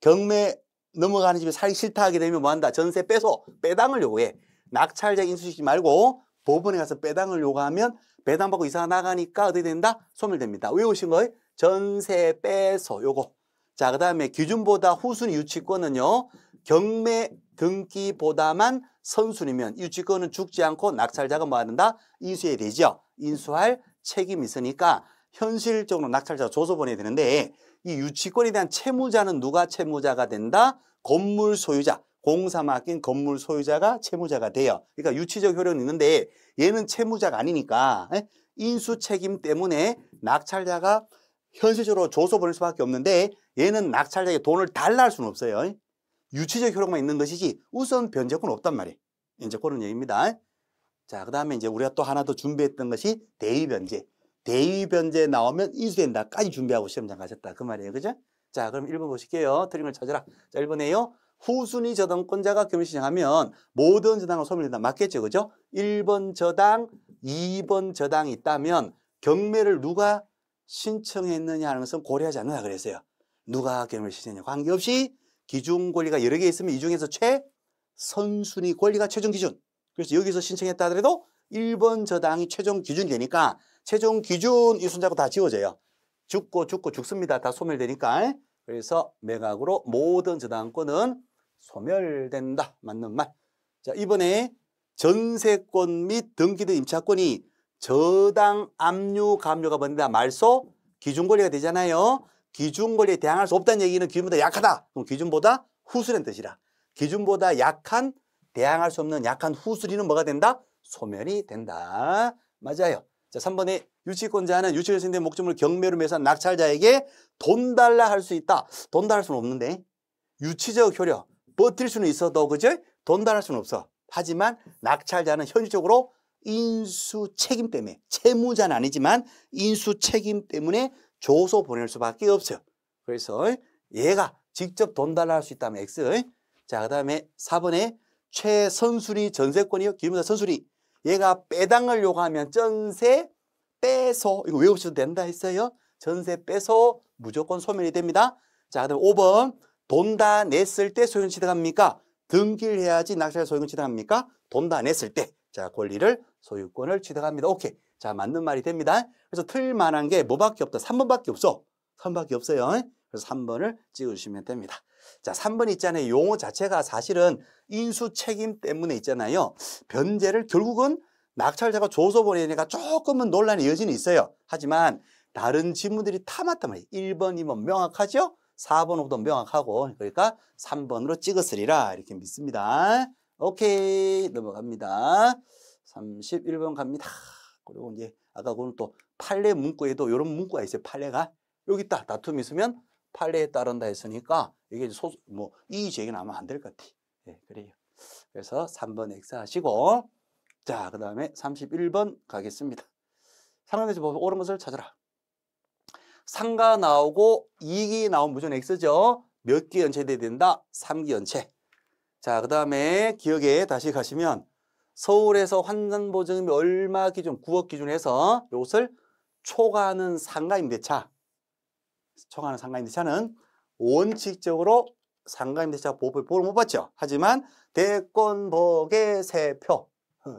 Speaker 1: 경매 넘어가는 집에 살기 싫다 하게 되면 뭐한다. 전세 빼서 빼당을 요구해. 낙찰자 인수시키지 말고 법원에 가서 빼당을 요구하면 배당받고 이사 나가니까 어떻게 된다? 소멸됩니다. 외우신 거예요? 전세 빼서 요거. 자, 그 다음에 기준보다 후순위 유치권은요. 경매 등기보다만 선순위면 유치권은 죽지 않고 낙찰자가 뭐한다? 인수해야 되죠. 인수할 책임이 있으니까 현실적으로 낙찰자 가줘서 보내야 되는데 이 유치권에 대한 채무자는 누가 채무자가 된다? 건물 소유자, 공사 맡긴 건물 소유자가 채무자가 돼요. 그러니까 유치적 효력은 있는데 얘는 채무자가 아니니까 예? 인수 책임 때문에 낙찰자가 현실적으로 줘서 보낼 수밖에 없는데 얘는 낙찰자에게 돈을 달라 할 수는 없어요. 유치적 효력만 있는 것이지 우선 변제권은 없단 말이에요. 이제 그런 얘기입니다. 자, 그 다음에 이제 우리가 또 하나 더 준비했던 것이 대위변제. 대위변제 나오면 인수된다까지 준비하고 시험장 가셨다. 그 말이에요. 그죠? 자, 그럼 1번 보실게요. 틀림을 찾으라. 자, 1번에요. 후순위 저당권자가 금시정하면 모든 저당으로 소멸된다. 맞겠죠? 그죠? 1번 저당, 2번 저당이 있다면 경매를 누가 신청했느냐 하는 것은 고려하지 않느냐 그랬어요. 누가 경매를 신청했냐 관계없이 기준 권리가 여러 개 있으면 이 중에서 최선순위 권리가 최종 기준. 그래서 여기서 신청했다 하더라도 1번 저당이 최종 기준이 되니까 최종 기준 이손자고다 지워져요. 죽고 죽고 죽습니다. 다 소멸되니까. 그래서 매각으로 모든 저당권은 소멸된다. 맞는 말. 자, 이번에 전세권 및 등기된 임차권이 저당 압류 감류가 번다 말소 기준 권리가 되잖아요. 기준 권리에 대항할 수 없다는 얘기는 기준보다 약하다. 그럼 기준보다 후술인 뜻이라. 기준보다 약한 대항할 수 없는 약한 후술이는 뭐가 된다? 소멸이 된다. 맞아요. 자, 3번에 유치권자는 유치권생의 목적을 경매로 매수한 낙찰자에게 돈 달라 할 수 있다. 돈 달할 수는 없는데. 유치적 효력. 버틸 수는 있어도 그죠? 돈 달할 수는 없어. 하지만 낙찰자는 현실적으로 인수 책임 때문에 채무자는 아니지만 인수 책임 때문에 줘서 보낼 수밖에 없어요. 그래서 얘가 직접 돈 달라 할 수 있다면 X. 자, 그 다음에 4번에 최선순위 전세권이요. 기름자 선순위. 얘가 빼당을 요구하면 전세 빼서 이거 외우셔도 된다 했어요. 전세 빼서 무조건 소멸이 됩니다. 자, 그다음 5번 돈 다 냈을 때 소유권 취득합니까? 등기를 해야지 낙찰 소유권 취득합니까? 돈 다 냈을 때. 자, 권리를 소유권을 취득합니다. 오케이. 자, 맞는 말이 됩니다. 그래서 틀만한 게 뭐밖에 없다. 3번밖에 없어. 3번밖에 없어요. 그래서 3번을 찍으시면 됩니다. 자, 3번 있잖아요. 용어 자체가 사실은 인수 책임 때문에 있잖아요. 변제를 결국은 낙찰자가 줘서 보내니까 조금은 논란의 여지는 있어요. 하지만 다른 지문들이 다았단 말이에요. 1번, 이면 뭐 명확하죠? 4번, 5번 명확하고 그러니까 3번으로 찍었으리라 이렇게 믿습니다. 오케이 넘어갑니다. 31번 갑니다. 그리고 이제 아까 그건 또 판례 문구에도 이런 문구가 있어요. 판례가 여기 있다. 다툼이 있으면 판례에 따른다 했으니까 이게 소, 뭐, 이의제 기는 아마 안 될 것 같아. 예, 네, 그래요. 그래서 3번 X 하시고, 자, 그 다음에 31번 가겠습니다. 상관에서 보면 옳은 것을 찾아라. 상가 나오고 이익이 나온 무조 X죠. 몇 개 연체돼야 된다? 3개 연체. 자, 그 다음에 기억에 다시 가시면 서울에서 환산보증금이 얼마 기준, 9억 기준 해서 이것을 초과하는 상가임대차, 초과하는 상가임대차는 원칙적으로 상가임대차 보호법을 보호를 못 받죠. 하지만 대권법의 세표,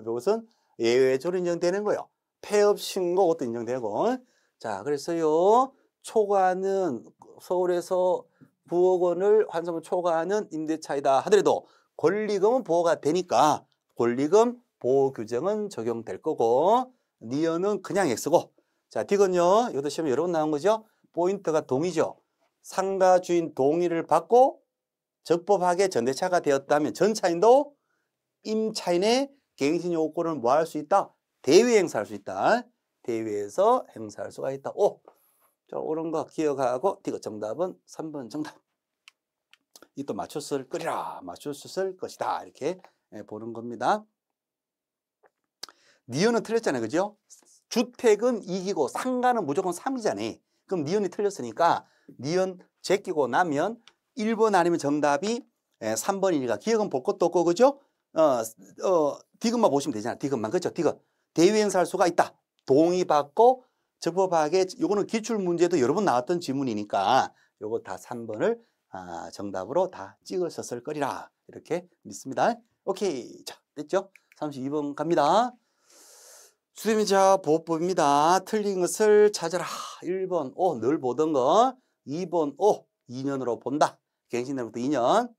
Speaker 1: 이것은 예외적으로 인정되는 거예요. 폐업 신고 것도 인정되고. 자, 그래서요. 초과하는 서울에서 9억 원을 환산금 초과하는 임대차이다 하더라도 권리금은 보호가 되니까 권리금 보호 규정은 적용될 거고 니어는 그냥 X고 자 디건요 이것도 시험 여러 번 나온 거죠 포인트가 동의죠 상가 주인 동의를 받고 적법하게 전대차가 되었다면 전차인도 임차인의 갱신 요건을 뭐 할 수 있다 대위 행사할 수 있다 대위에서 행사할 수가 있다 오 자, 옳은 거 기억하고 디귿 정답은 3번 정답 이 또 맞췄을 거이라 맞췄을 것이다 이렇게 예, 보는 겁니다. 니은은 틀렸잖아요. 그죠? 주택은 이기고 상가는 무조건 3이잖아요 그럼 니은이 틀렸으니까 니은 제끼고 나면 1번 아니면 정답이 3번이니까 예, 기억은 볼 것도 없고 그죠? 어, 어, 디귿만 보시면 되잖아. 디귿만. 그죠? 디귿. 대위행사할 수가 있다. 동의받고 적법하게 요거는 기출 문제도 여러 번 나왔던 지문이니까 요거 다3번을 아, 정답으로 다 찍으셨을 거리라 이렇게 믿습니다. 오케이. 자, 됐죠? 32번 갑니다. 수세미자 보호법입니다. 틀린 것을 찾아라. 1번 오, 늘 보던 거. 2번 오, 2년으로 본다. 갱신날부터 2년.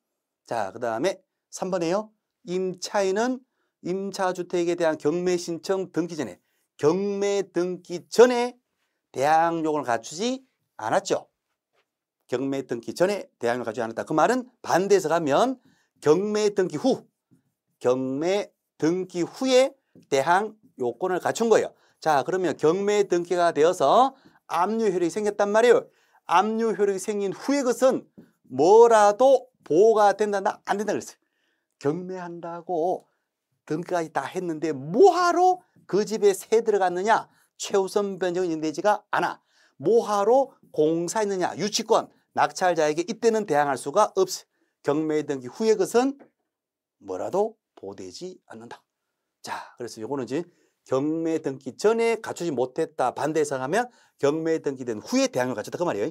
Speaker 1: 자, 그 다음에 3번에요. 임차인은 임차주택에 대한 경매 신청 등기 전에 경매 등기 전에 대항력을 갖추지 않았죠. 경매 등기 전에 대항력을 갖추지 않았다. 그 말은 반대해서 가면 경매 등기 후 경매 등기 후에 대항 요건을 갖춘 거예요. 자 그러면 경매 등기가 되어서 압류 효력이 생겼단 말이에요. 압류 효력이 생긴 후에 것은 뭐라도 보호가 된다, 나안 된다 그랬어요. 경매한다고 등기까지 다 했는데 뭐하러 그 집에 새 들어갔느냐? 최우선 변경이되지가 않아. 뭐하러 공사했느냐? 유치권, 낙찰자에게 이때는 대항할 수가 없어. 경매 등기 후에 것은 뭐라도 보되지 않는다. 자, 그래서 요거는 이제 경매 등기 전에 갖추지 못했다. 반대해서 하면 경매 등기된 후에 대항을 갖췄다. 그 말이에요.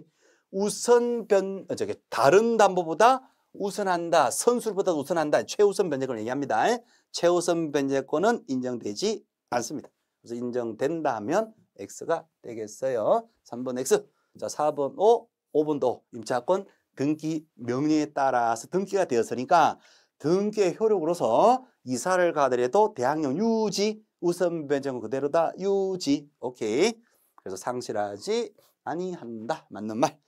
Speaker 1: 우선 변, 어, 저기, 다른 담보보다 우선한다. 선술보다 우선한다. 최우선 변제권을 얘기합니다. 최우선 변제권은 인정되지 않습니다. 그래서 인정된다면 하 X가 되겠어요. 3번 X. 자, 4번 O, 5번도 임차권 등기 명령에 따라서 등기가 되었으니까 등기의 효력으로서 이사를 가더라도 대항력 유지 우선 변정은 그대로다 유지 오케이 그래서 상실하지 아니한다 맞는 말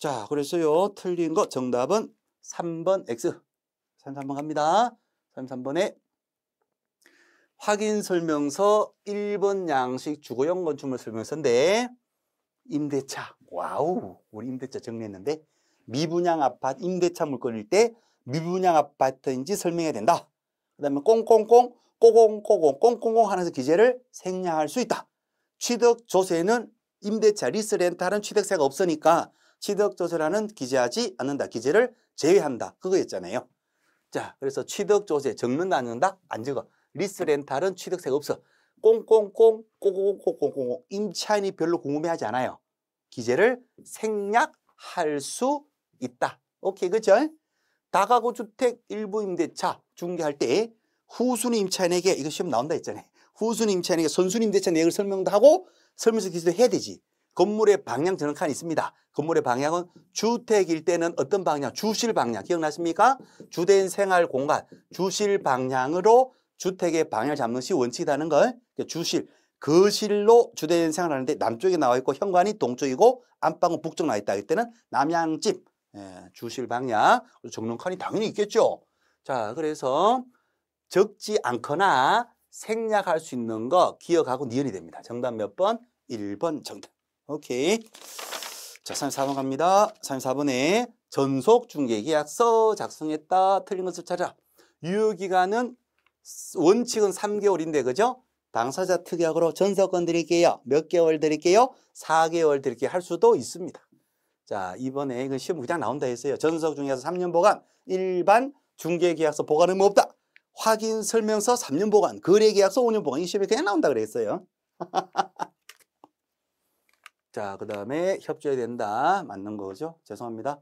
Speaker 1: 자 그래서요 틀린 거 정답은 3번 X 33번 갑니다 33번에 확인 설명서 1번 양식 주거용 건축물 설명서인데 임대차 와우 우리 임대차 정리했는데 미분양 아파트 임대차 물건일 때 미분양 아파트인지 설명해야 된다. 그 다음에 꽁꽁꽁 꼬공꼬공 꽁꽁꽁 하면서 기재를 생략할 수 있다. 취득조세는 임대차 리스렌탈은 취득세가 없으니까 취득조세라는 기재하지 않는다. 기재를 제외한다. 그거였잖아요. 자, 그래서 취득조세 적는다 안 적는다? 안 적어. 리스렌탈은 취득세가 없어. 꽁꽁꽁 꼬공꽁꽁꽁 임차인이 별로 궁금해하지 않아요. 기재를 생략할 수 있다. 오케이, 그죠? 다가구 주택 일부 임대차 중개할 때 후순위 임차인에게 이거 시험 나온다 했잖아요. 후순위 임차인에게 선순위 임대차 내역을 설명도 하고 설명서 기술도 해야 되지. 건물의 방향 전환칸이 있습니다. 건물의 방향은 주택일 때는 어떤 방향? 주실 방향. 기억나십니까? 주된 생활 공간, 주실 방향으로 주택의 방향을 잡는 것이 원칙이라는 걸 그러니까 주실, 거실로 그 주된 생활하는데 남쪽에 나와 있고 현관이 동쪽이고 안방은 북쪽 나와 있다. 이때는 남양집, 예, 주실 방향, 적는 칸이 당연히 있겠죠. 자, 그래서 적지 않거나 생략할 수 있는 거 기억하고 니은이 됩니다. 정답 몇 번? 1번 정답. 오케이. 자, 34번 갑니다. 34번에 전속 중개 계약서 작성했다. 틀린 것을 찾아. 유효기간은 원칙은 3개월인데 그죠? 당사자 특약으로 전세권 드릴게요. 몇 개월 드릴게요? 4개월 드릴게요. 할 수도 있습니다. 자, 이번에 그 시험 그냥 나온다 했어요. 전석 중에서 3년 보관, 일반 중개계약서 보관 은뭐 없다. 확인 설명서 3년 보관, 거래계약서 5년 보관 이 시험에 그냥 나온다 그랬어요. 자, 그 다음에 협조해야 된다. 맞는 거죠? 죄송합니다.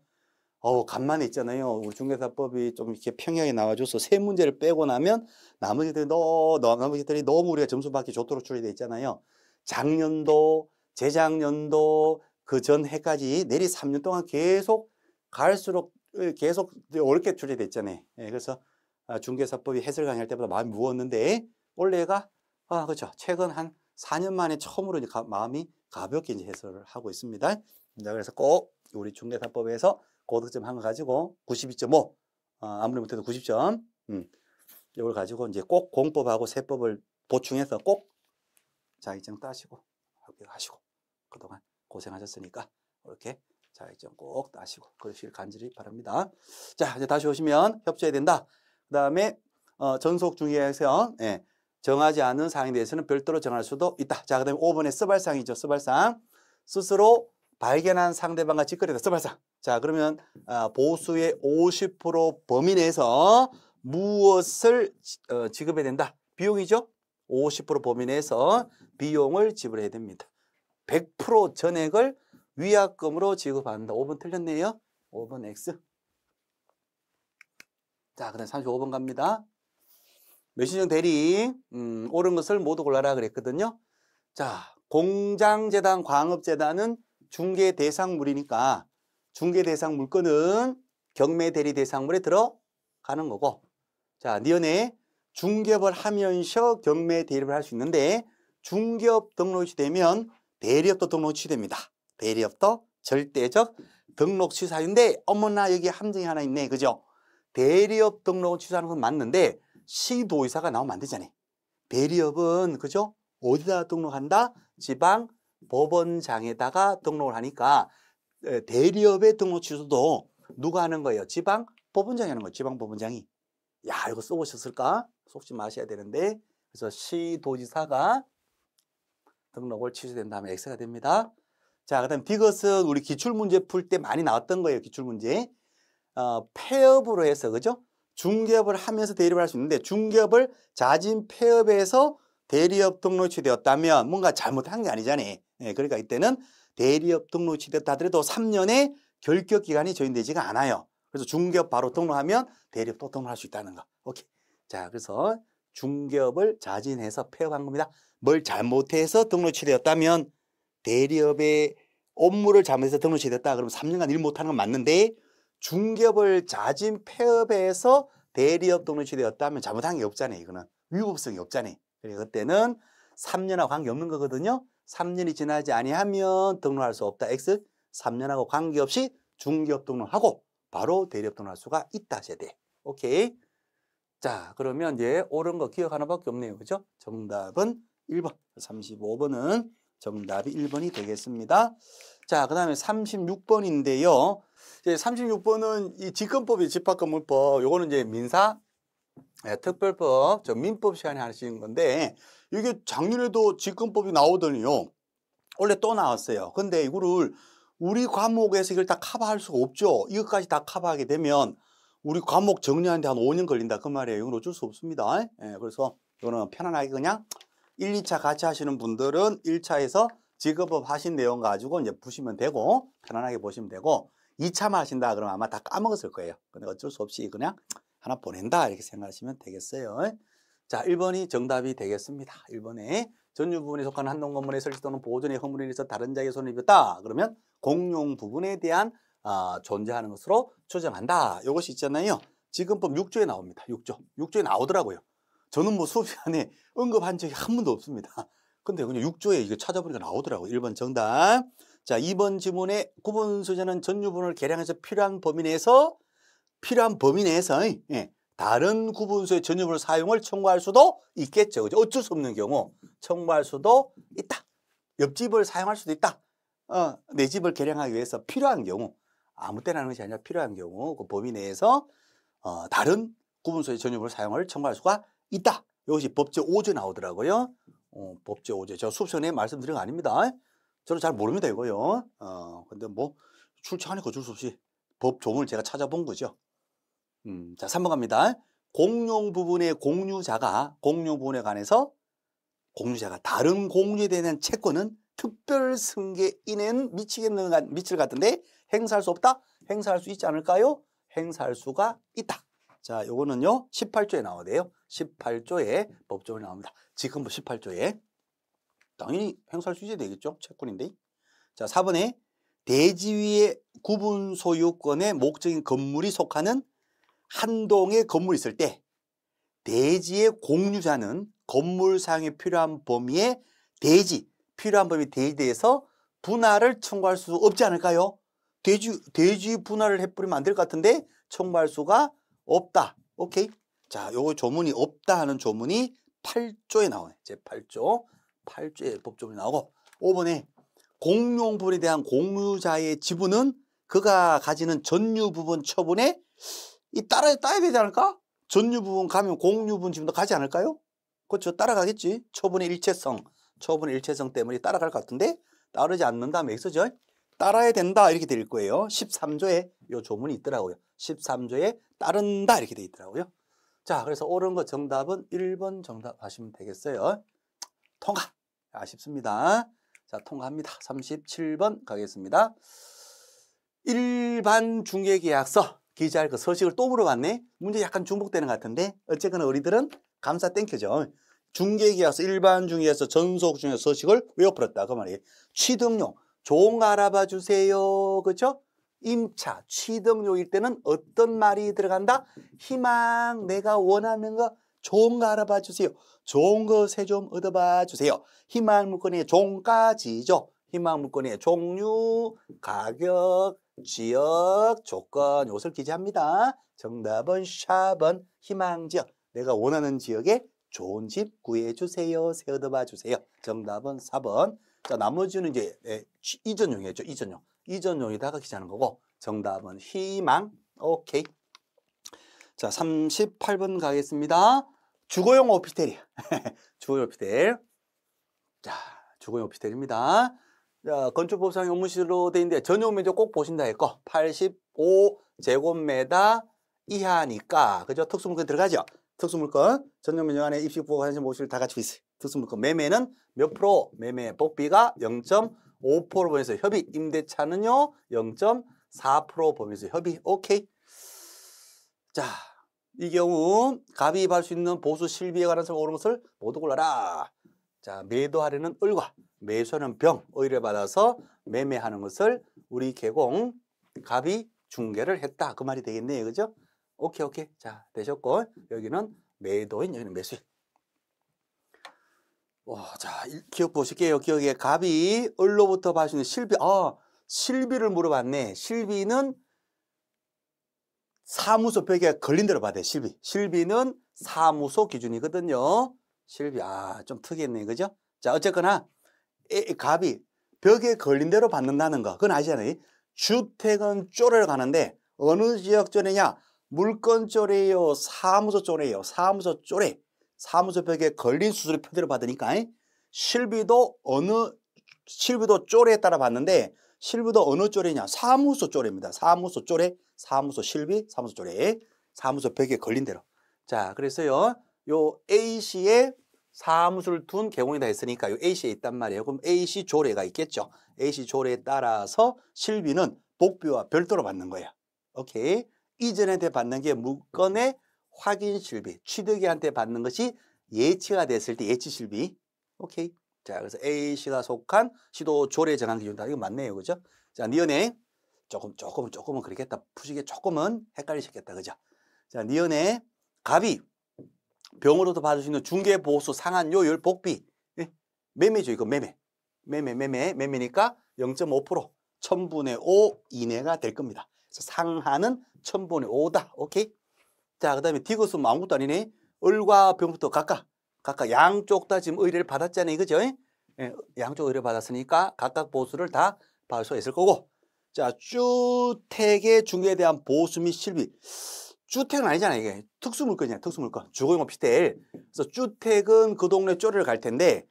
Speaker 1: 어우, 간만에 있잖아요. 우리 중개사법이 좀 이렇게 평양에 나와줘서 세 문제를 빼고 나면 나머지들이 너무, 나머지들이 너무 우리가 점수 받기 좋도록 줄제돼 있잖아요. 작년도, 재작년도, 그전 해까지 내리 3년 동안 계속 갈수록 어, 계속 어렵게 출제됐잖아요. 예, 그래서 아, 중개사법이 해설강의 할 때보다 마음이 무었는데 올해가 아 그렇죠. 최근 한 4년 만에 처음으로 이제 가, 마음이 가볍게 이제 해설을 하고 있습니다. 자, 그래서 꼭 우리 중개사법에서 고득점 한 거 가지고 92.5 아, 아무리 못해도 90점 음, 이걸 가지고 이제 꼭 공법하고 세법을 보충해서 꼭 자격증 따시고 합격하시고 그동안 고생하셨으니까 이렇게 자격증 꼭 따시고 그러시길 간절히 바랍니다. 자 이제 다시 오시면 협조해야 된다. 그 다음에 어, 전속 중위에서 예, 정하지 않은 사항에 대해서는 별도로 정할 수도 있다. 자, 그 다음에 5번에 스발상이죠. 스발상. 스스로 발견한 상대방과 직거래다. 스발상. 자, 그러면 아, 보수의 50% 범위 내에서 무엇을 지, 어, 지급해야 된다. 비용이죠. 50% 범위 내에서 비용을 지불해야 됩니다. 100% 전액을 위약금으로 지급한다. 5번 틀렸네요. 5번 X. 자, 그 다음 35번 갑니다. 매신형 대리, 음, 옳은 것을 모두 골라라 그랬거든요. 자, 공장재단, 광업재단은 중개 대상물이니까 중개 대상 물건은 경매 대리 대상물에 들어가는 거고 자, 니은에 중개업을 하면서 경매 대리를 할수 있는데 중개업 등록이 되면 대리업도 등록 취소됩니다. 대리업도 절대적 등록 취소인데 어머나 여기 함정이 하나 있네. 그죠? 대리업 등록을 취소하는 건 맞는데 시도의사가 나오면 안 되잖아요. 대리업은 그죠? 어디다 등록한다? 지방 법원장에다가 등록을 하니까 대리업의 등록 취소도 누가 하는 거예요? 지방 법원장이 하는 거예요. 지방 법원장이. 야 이거 써보셨을까? 속지 마셔야 되는데 그래서 시도지사가 등록을 취소된 다음에 X가 됩니다. 자, 그 다음 디것은 우리 기출문제 풀 때 많이 나왔던 거예요. 기출문제. 어, 폐업으로 해서, 그죠? 중개업을 하면서 대리업을 할 수 있는데 중개업을 자진 폐업에서 대리업 등록이 되었다면 뭔가 잘못한 게 아니잖아요. 예, 그러니까 이때는 대리업 등록이 되었다 하더라도 3년의 결격 기간이 적용되지가 않아요. 그래서 중개업 바로 등록하면 대리업 또 등록할 수 있다는 거. 오케이. 자, 그래서 중개업을 자진해서 폐업한 겁니다. 뭘 잘못해서 등록 취소되었다면 대리업의 업무를 잘못해서 등록 취소됐다 그러면 3년간 일 못하는 건 맞는데 중개업을 자진 폐업해서 대리업 등록 취소되었다면 잘못한 게 없잖아요 이거는 위법성이 없잖아요 그래서 그때는 3년하고 관계없는 거거든요 3년이 지나지 아니하면 등록할 수 없다 X 3년하고 관계없이 중개업 등록하고 바로 대리업 등록할 수가 있다 세대 오케이 자 그러면 이제 옳은 거 기억하나밖에 없네요 그죠 정답은 1번. 35번은 정답이 1번이 되겠습니다. 자, 그 다음에 36번인데요. 이제 36번은 이 직권법이 집합건물법, 요거는 이제 민사, 예, 특별법, 저 민법 시간에 하시는 건데, 이게 작년에도 직권법이 나오더니요. 원래 또 나왔어요. 근데 이거를 우리 과목에서 이걸 다 커버할 수가 없죠. 이것까지 다 커버하게 되면 우리 과목 정리하는데 한 5년 걸린다. 그 말이에요. 이건 어쩔 수 없습니다. 예, 그래서 이거는 편안하게 그냥 일, 이 차 같이 하시는 분들은 일차에서 직업업 하신 내용 가지고 이제 보시면 되고 편안하게 보시면 되고 이차만 하신다 그러면 아마 다 까먹었을 거예요. 근데 어쩔 수 없이 그냥 하나 보낸다 이렇게 생각하시면 되겠어요. 자, 일번이 정답이 되겠습니다. 일번에 전유 부분에 속한 한동 건물의 설치 또는 보존의 허물에 의해서 다른 자에게 손을 입었다. 그러면 공용 부분에 대한 아, 존재하는 것으로 추정한다. 이것이 있잖아요. 지금법 6조에 나옵니다. 6조. 6조에 나오더라고요. 저는 뭐 수업 시간에 언급한 적이 한 번도 없습니다. 근데 그냥 6조에 이게 찾아보니까 나오더라고요. 1번 정답. 자, 2번 지문에 구분 소재는 전유분을 계량해서 필요한 범위 내에서 필요한 범위 내에서 예, 다른 구분수의 전유분 사용을 청구할 수도 있겠죠. 그죠? 어쩔 수 없는 경우 청구할 수도 있다. 옆집을 사용할 수도 있다. 어, 내 집을 개량하기 위해서 필요한 경우 아무 때나 하는 것이 아니라 필요한 경우 그 범위 내에서 어, 다른 구분소의 전유분을 사용을 청구할 수가 있다. 이것이 법제 5조 나오더라고요. 어, 법제 5조. 제가 수업 시간에 말씀드린 거 아닙니다. 저는 잘 모릅니다, 이거요. 어, 근데 뭐, 출처하니까 어쩔 수 없이 법조문을 제가 찾아본 거죠. 음, 자, 3번 갑니다. 공용 부분의 공유자가, 공용 부분에 관해서 공유자가 다른 공유에 대한 채권은 특별 승계인은 미치겠는, 가 미칠 것 같은데 행사할 수 없다? 행사할 수 있지 않을까요? 행사할 수가 있다. 자, 요거는요. 18조에 나오대요. 18조에 법조문이 나옵니다. 지금 뭐 18조에 당연히 행설 수재 되겠죠. 채권인데. 자, 4번에 대지위의 구분 소유권의 목적인 건물이 속하는 한 동의 건물이 있을 때 대지의 공유자는 건물상에 필요한 범위의 대지, 필요한 범위 대지에 대해서 분할을 청구할 수 없지 않을까요? 대지, 대지 분할을 해버리면 안 될 것 같은데 청구할 수가 없다. 오케이. 자, 요 조문이 없다 하는 조문이 8조에 나와요제 8조. 8조에 법조문이 나오고 5번에 공용분에 대한 공유자의 지분은 그가 가지는 전유 부분 처분에 이 따라 따야 되지 않을까? 전유 부분 가면 공유 분 지분도 가지 않을까요? 그렇죠. 따라가겠지. 처분의 일체성, 처분의 일체성 때문에 따라갈 것 같은데 따르지 않는다면 여기죠 따라야 된다 이렇게 될 거예요. 13조에 요 조문이 있더라고요. 13조에 따른다 이렇게 돼 있더라고요. 자, 그래서 옳은 거 정답은 1번 정답 하시면 되겠어요. 통과. 아쉽습니다. 자, 통과합니다. 37번 가겠습니다. 일반 중개계약서 기재할 그 서식을 또 물어봤네. 문제 약간 중복되는 것 같은데 어쨌거나 우리들은 감사 땡큐죠. 중개계약서, 일반 중개에서 전속 중개 서식을 외워버렸다. 그 말이에요. 취득용, 좋은 거 알아봐 주세요. 그렇죠? 임차, 취득요일 때는 어떤 말이 들어간다? 희망, 내가 원하는 거 좋은 거 알아봐 주세요. 좋은 것에 좀 얻어봐 주세요. 희망 물건의 종까지죠. 희망 물건의 종류, 가격, 지역, 조건 요것을 기재합니다. 정답은 샵은 희망 지역. 내가 원하는 지역에 좋은 집 구해주세요. 세 얻어봐 주세요. 정답은 4번. 자, 나머지는 이제 예, 네, 이전용이죠. 이전용. 이전용에다가 기재하는 거고 정답은 희망. 오케이. 자, 38번 가겠습니다. 주거용 오피텔이야. 주거용 오피텔. 자, 주거용 오피텔입니다. 자, 건축법상 용무실로돼 있는데 전용 면적 꼭 보신다 했고 85제곱미터 이하니까 그죠? 특수물건 들어가죠? 특수물건 전용 면적 안에 입식 보가 화장실 모실 다 같이 있어요. 특수물건 매매는 몇 프로? 매매 복비가 0.5 5% 범위에서 협의, 임대차는요 0.4% 범위에서 협의. 오케이. 자, 이 경우 갑이 입할수 있는 보수 실비에 관한 서명 오른 것을 모두 골라라. 자, 매도하려는 을과 매수하는 병, 의뢰 받아서 매매하는 것을 우리 개공 갑이 중개를 했다. 그 말이 되겠네요. 그죠? 오케이, 오케이. 자, 되셨고 여기는 매도인, 여기는 매수인. 와, 자, 기억 보실게요. 기억에 갑이 을로부터 봐주는 실비. 아, 실비를 물어봤네. 실비는 사무소 벽에 걸린 대로 봐야 돼, 실비. 실비는 사무소 기준이거든요. 실비, 아, 좀 특이했네, 그죠? 자, 어쨌거나, 에, 갑이 벽에 걸린 대로 받는다는 거. 그건 아시잖아요. 주택은 쪼러 가는데, 어느 지역 쪼래냐? 물건 쪼래요? 사무소 쪼래요? 사무소 쪼래. 사무소 벽에 걸린 수술 표대로 받으니까 실비도 어느 실비도 쪼레에 따라 봤는데 실비도 어느 쪼레냐 사무소 쪼레입니다. 사무소 쪼레, 사무소 실비, 사무소 쪼레, 사무소 벽에 걸린 대로. 자, 그래서요. 요 A씨의 사무소를 둔 개공이 다 했으니까 요 A씨에 있단 말이에요. 그럼 A씨 조례가 있겠죠. A씨 조례에 따라서 실비는 복비와 별도로 받는 거예요. 오케이. 이전에 대 받는 게물건의 확인 실비, 취득이한테 받는 것이 예치가 됐을 때 예치 실비. 오케이. 자, 그래서 A씨가 속한 시도 조례 정한 기준다 이거 맞네요. 그죠? 자, 니은에 조금, 조금 조금은 그렇겠다. 푸시게 조금은 헷갈리셨겠다. 그죠? 자, 니은에 갑이 병으로도 받을 수 있는 중개보수 상한 요율 복비. 예? 매매죠. 이거 매매. 매매, 매매, 매매니까 0.5% 1000분의 5 이내가 될 겁니다. 그래서 상한은 1000분의 5다. 오케이? 자, 그 다음에 디귿은 뭐 아무것도 아니네. 을과 병부터 각각, 각각 양쪽 다 지금 의뢰를 받았잖아요. 그죠 예, 예 양쪽 의뢰 를 받았으니까 각각 보수를 다 받을 수 있을 거고. 자, 주택의 중개에 대한 보수 및 실비. 주택은 아니잖아요, 이게. 특수물건이야, 특수물건. 주거용 피텔. 그래서 주택은 그 동네 쪼리를 갈 텐데,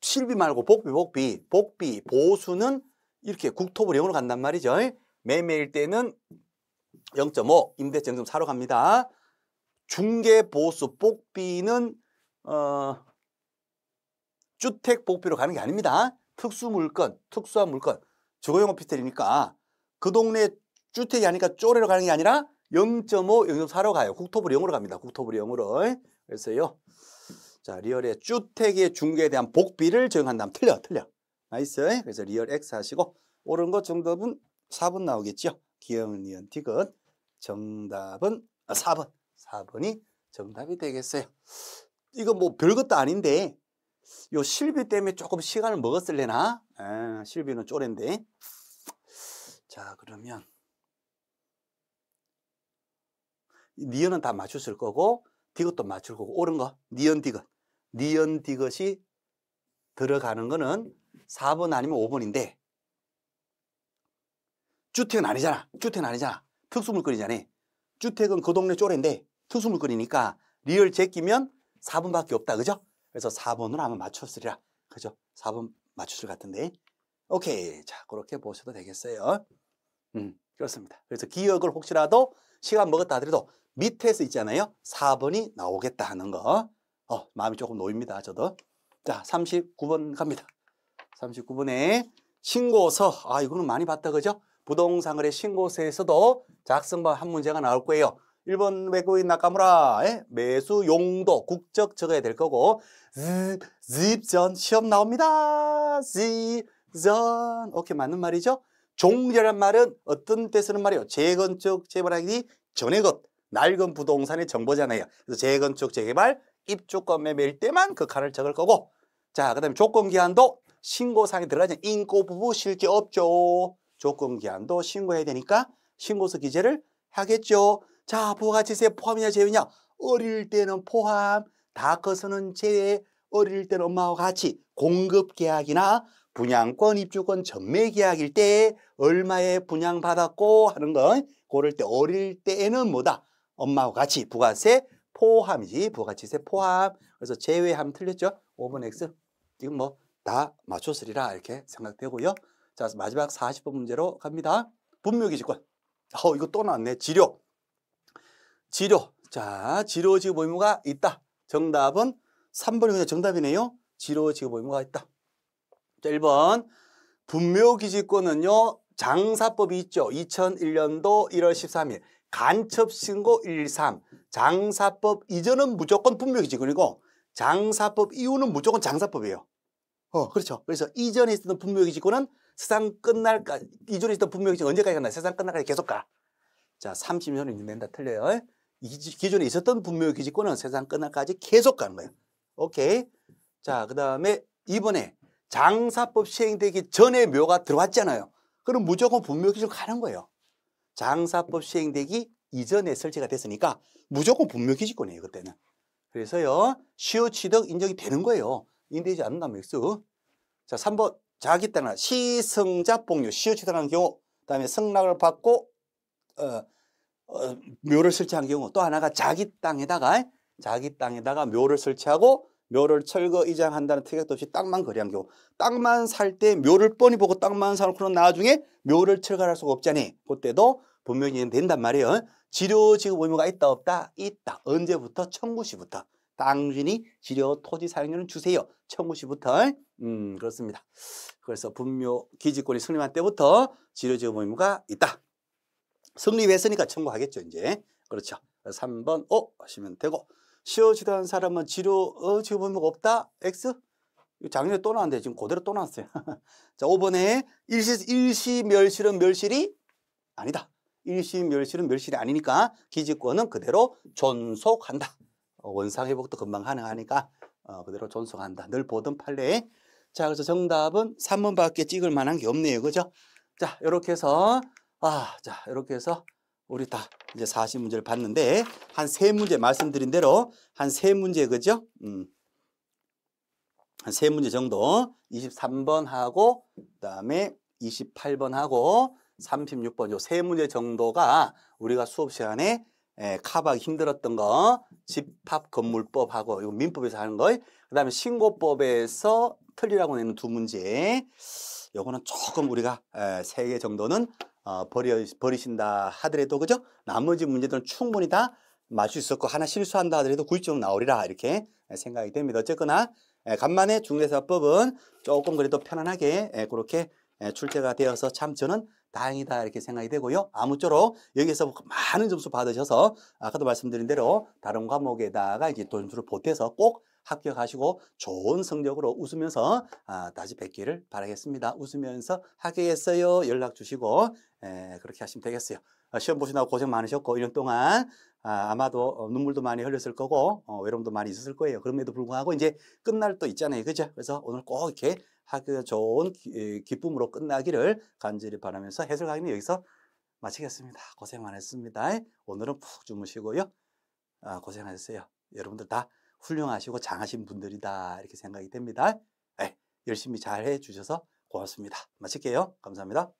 Speaker 1: 실비 말고 복비, 복비, 복비, 보수는 이렇게 국토부령으로 간단 말이죠. 예? 매매일 때는 0.5, 임대차 0.4로 갑니다. 중개 보수 복비는 어, 주택 복비로 가는 게 아닙니다. 특수 물건, 특수한 물건, 주거용 오피스텔이니까 그 동네 주택이 아니까 쪼레로 가는 게 아니라 0.5, 0.4로 가요. 국토부 0으로 갑니다. 국토부 0으로. 그래서요. 자, 리얼의 주택의 중개에 대한 복비를 적용한다면 틀려, 틀려. 나이스. 그래서 리얼 X 하시고 옳은 것 정답은 4번 나오겠죠. 기은니언 티귿. 정답은 4번. 4번이 정답이 되겠어요. 이거 뭐 별것도 아닌데 요 실비 때문에 조금 시간을 먹었을래나? 아, 실비는 쪼랜데. 자 그러면 니은은 다 맞췄을 거고 디귿도 맞출 거고 옳은 거 니은 디귿 니은 디귿이 들어가는 거는 4번 아니면 5번인데 주택은 아니잖아 주택은 아니잖아 특수물건이잖아 주택은 그 동네 쪼랜데 투수물건이니까 리을 제끼면 4번밖에 없다. 그죠? 그래서 4번으로 아마 맞췄으리라. 그죠? 4번 맞췄을것 같은데. 오케이. 자, 그렇게 보셔도 되겠어요. 음, 그렇습니다. 그래서 기억을 혹시라도 시간 먹었다 하더라도 밑에서 있잖아요. 4번이 나오겠다 하는 거. 어, 마음이 조금 놓입니다. 저도. 자, 39번 갑니다. 39번에 신고서. 아, 이거는 많이 봤다. 그죠? 부동산거래 신고서에서도 작성습법한 문제가 나올 거예요. 일본 외국인 나카무라의 예? 매수 용도 국적 적어야 될 거고 집전 시험 나옵니다. 집전 오케이 맞는 말이죠. 종결한 말은 어떤 때 쓰는 말이에요? 재건축 재발하기 전의 것 낡은 부동산의 정보잖아요. 그래서 재건축 재개발 입주권 매매일 때만 그칼을 적을 거고 자 그다음에 조건 기한도 신고사항에 들어가지 인고 부부 실제 없죠. 조건 기한도 신고해야 되니까 신고서 기재를 하겠죠. 자, 부가가치세 포함이냐 제외냐? 어릴 때는 포함, 다 커서는 제외, 어릴 때는 엄마와 같이 공급 계약이나 분양권, 입주권, 전매 계약일 때 얼마에 분양받았고 하는 건 고를 때 어릴 때에는 뭐다? 엄마와 같이 부가세 포함이지. 부가치세 포함. 그래서 제외하면 틀렸죠? 5번 X. 지금 뭐 다 맞췄으리라 이렇게 생각되고요. 자, 마지막 40번 문제로 갑니다. 분묘기지권. 어, 이거 또 나왔네. 지료. 지료. 자, 지료 지급 의무가 있다. 정답은 3번이 그냥 정답이네요. 지료 지급 의무가 있다. 자, 1번. 분묘기지권은요. 장사법이 있죠. 2001년도 1월 13일. 간첩신고 113. 장사법 이전은 무조건 분묘기지권이고 장사법 이후는 무조건 장사법이에요. 어, 그렇죠. 그래서 이전에 있었던 분묘기지권은 세상 끝날까 이전에 있던 분명히 언제까지 가나 세상 끝날까지 계속 가. 자 30년은 된다 틀려요. 기존에 있었던 분묘의 기지권은 그 세상 끝날까지 계속 가는 거예요. 오케이. 자, 그 다음에 이번에 장사법 시행되기 전에 묘가 들어왔잖아요. 그럼 무조건 분묘 기준 지 가는 거예요. 장사법 시행되기 이전에 설치가 됐으니까 무조건 분묘 기지권이에요, 그때는. 그래서요, 시효 취득 인정이 되는 거예요. 인대지 않는다면 엑 자, 3번. 자기 때나 시승자 복류 시어치단한 경우 그다음에 승낙을 받고 어, 어, 묘를 설치한 경우 또 하나가 자기 땅에다가 자기 땅에다가 묘를 설치하고 묘를 철거 이장한다는 특약도 없이 땅만 거래한 경우 땅만 살 때 묘를 뻔히 보고 땅만 사놓고는 나중에 묘를 철거할 수가 없잖니 그때도 분명히 된단 말이에요 지료지급 의무가 있다 없다 있다 언제부터 청구시부터 당신이 지료 토지 사용료는 주세요. 청구 시부터음 그렇습니다. 그래서 분묘 기지권이 성립한 때부터 지료지업 의무가 있다. 승리했으니까 청구하겠죠 이제. 그렇죠. 3번 오 하시면 되고 쉬어지던 사람은 지료 어, 지업 의무가 없다. X 작년에 또 나왔는데 지금 그대로 또 나왔어요. 자 5번에 일시, 일시 멸실은 멸실이 아니다. 일시 멸실은 멸실이 아니니까 기지권은 그대로 존속한다. 어, 원상 회복도 금방 가능하니까 어, 그대로 존속한다. 늘 보던 판례. 에 자, 그래서 정답은 3번밖에 찍을 만한 게 없네요. 그죠? 자, 이렇게 해서 아, 자, 이렇게 해서 우리 다 이제 40문제를 봤는데 한 세 문제 말씀드린 대로 한 세 문제 그죠? 음. 한세 문제 정도 23번 하고 그다음에 28번 하고 36번 요세 문제 정도가 우리가 수업 시간에 예, 카바기 힘들었던 거 집합 건물법하고 이거 민법에서 하는 거. 그다음에 신고법에서 틀리라고 내는 두 문제. 요거는 조금 우리가 예, 세개 정도는 어, 버려 버리신다 하더라도 그죠? 나머지 문제들은 충분히 다 맞출 수 있었고 하나 실수한다 하더라도 9점 나오리라 이렇게 예, 생각이 됩니다. 어쨌거나 예, 간만에 중대사법은 조금 그래도 편안하게 그렇게 출제가 되어서 참 저는 다행이다 이렇게 생각이 되고요. 아무쪼록 여기에서 많은 점수 받으셔서 아까도 말씀드린 대로 다른 과목에다가 이제 점수를 보태서 꼭 합격하시고 좋은 성적으로 웃으면서 아, 다시 뵙기를 바라겠습니다. 웃으면서 하겠어요 연락 주시고 에, 예, 그렇게 하시면 되겠어요. 아, 시험 보시느라고 고생 많으셨고 1년 동안 아, 아마도 어, 눈물도 많이 흘렸을 거고 어, 외로움도 많이 있었을 거예요. 그럼에도 불구하고 이제 끝날 또 있잖아요. 그죠? 그래서 오늘 꼭 이렇게 하기가 좋은 기, 쁨으로 끝나기를 간절히 바라면서 해설 강의는 여기서 마치겠습니다. 고생 많았습니다. 오늘은 푹 주무시고요. 아, 고생하셨어요. 여러분들 다 훌륭하시고 장하신 분들이다 이렇게 생각이 됩니다. 네, 열심히 잘 해주셔서 고맙습니다. 마칠게요. 감사합니다.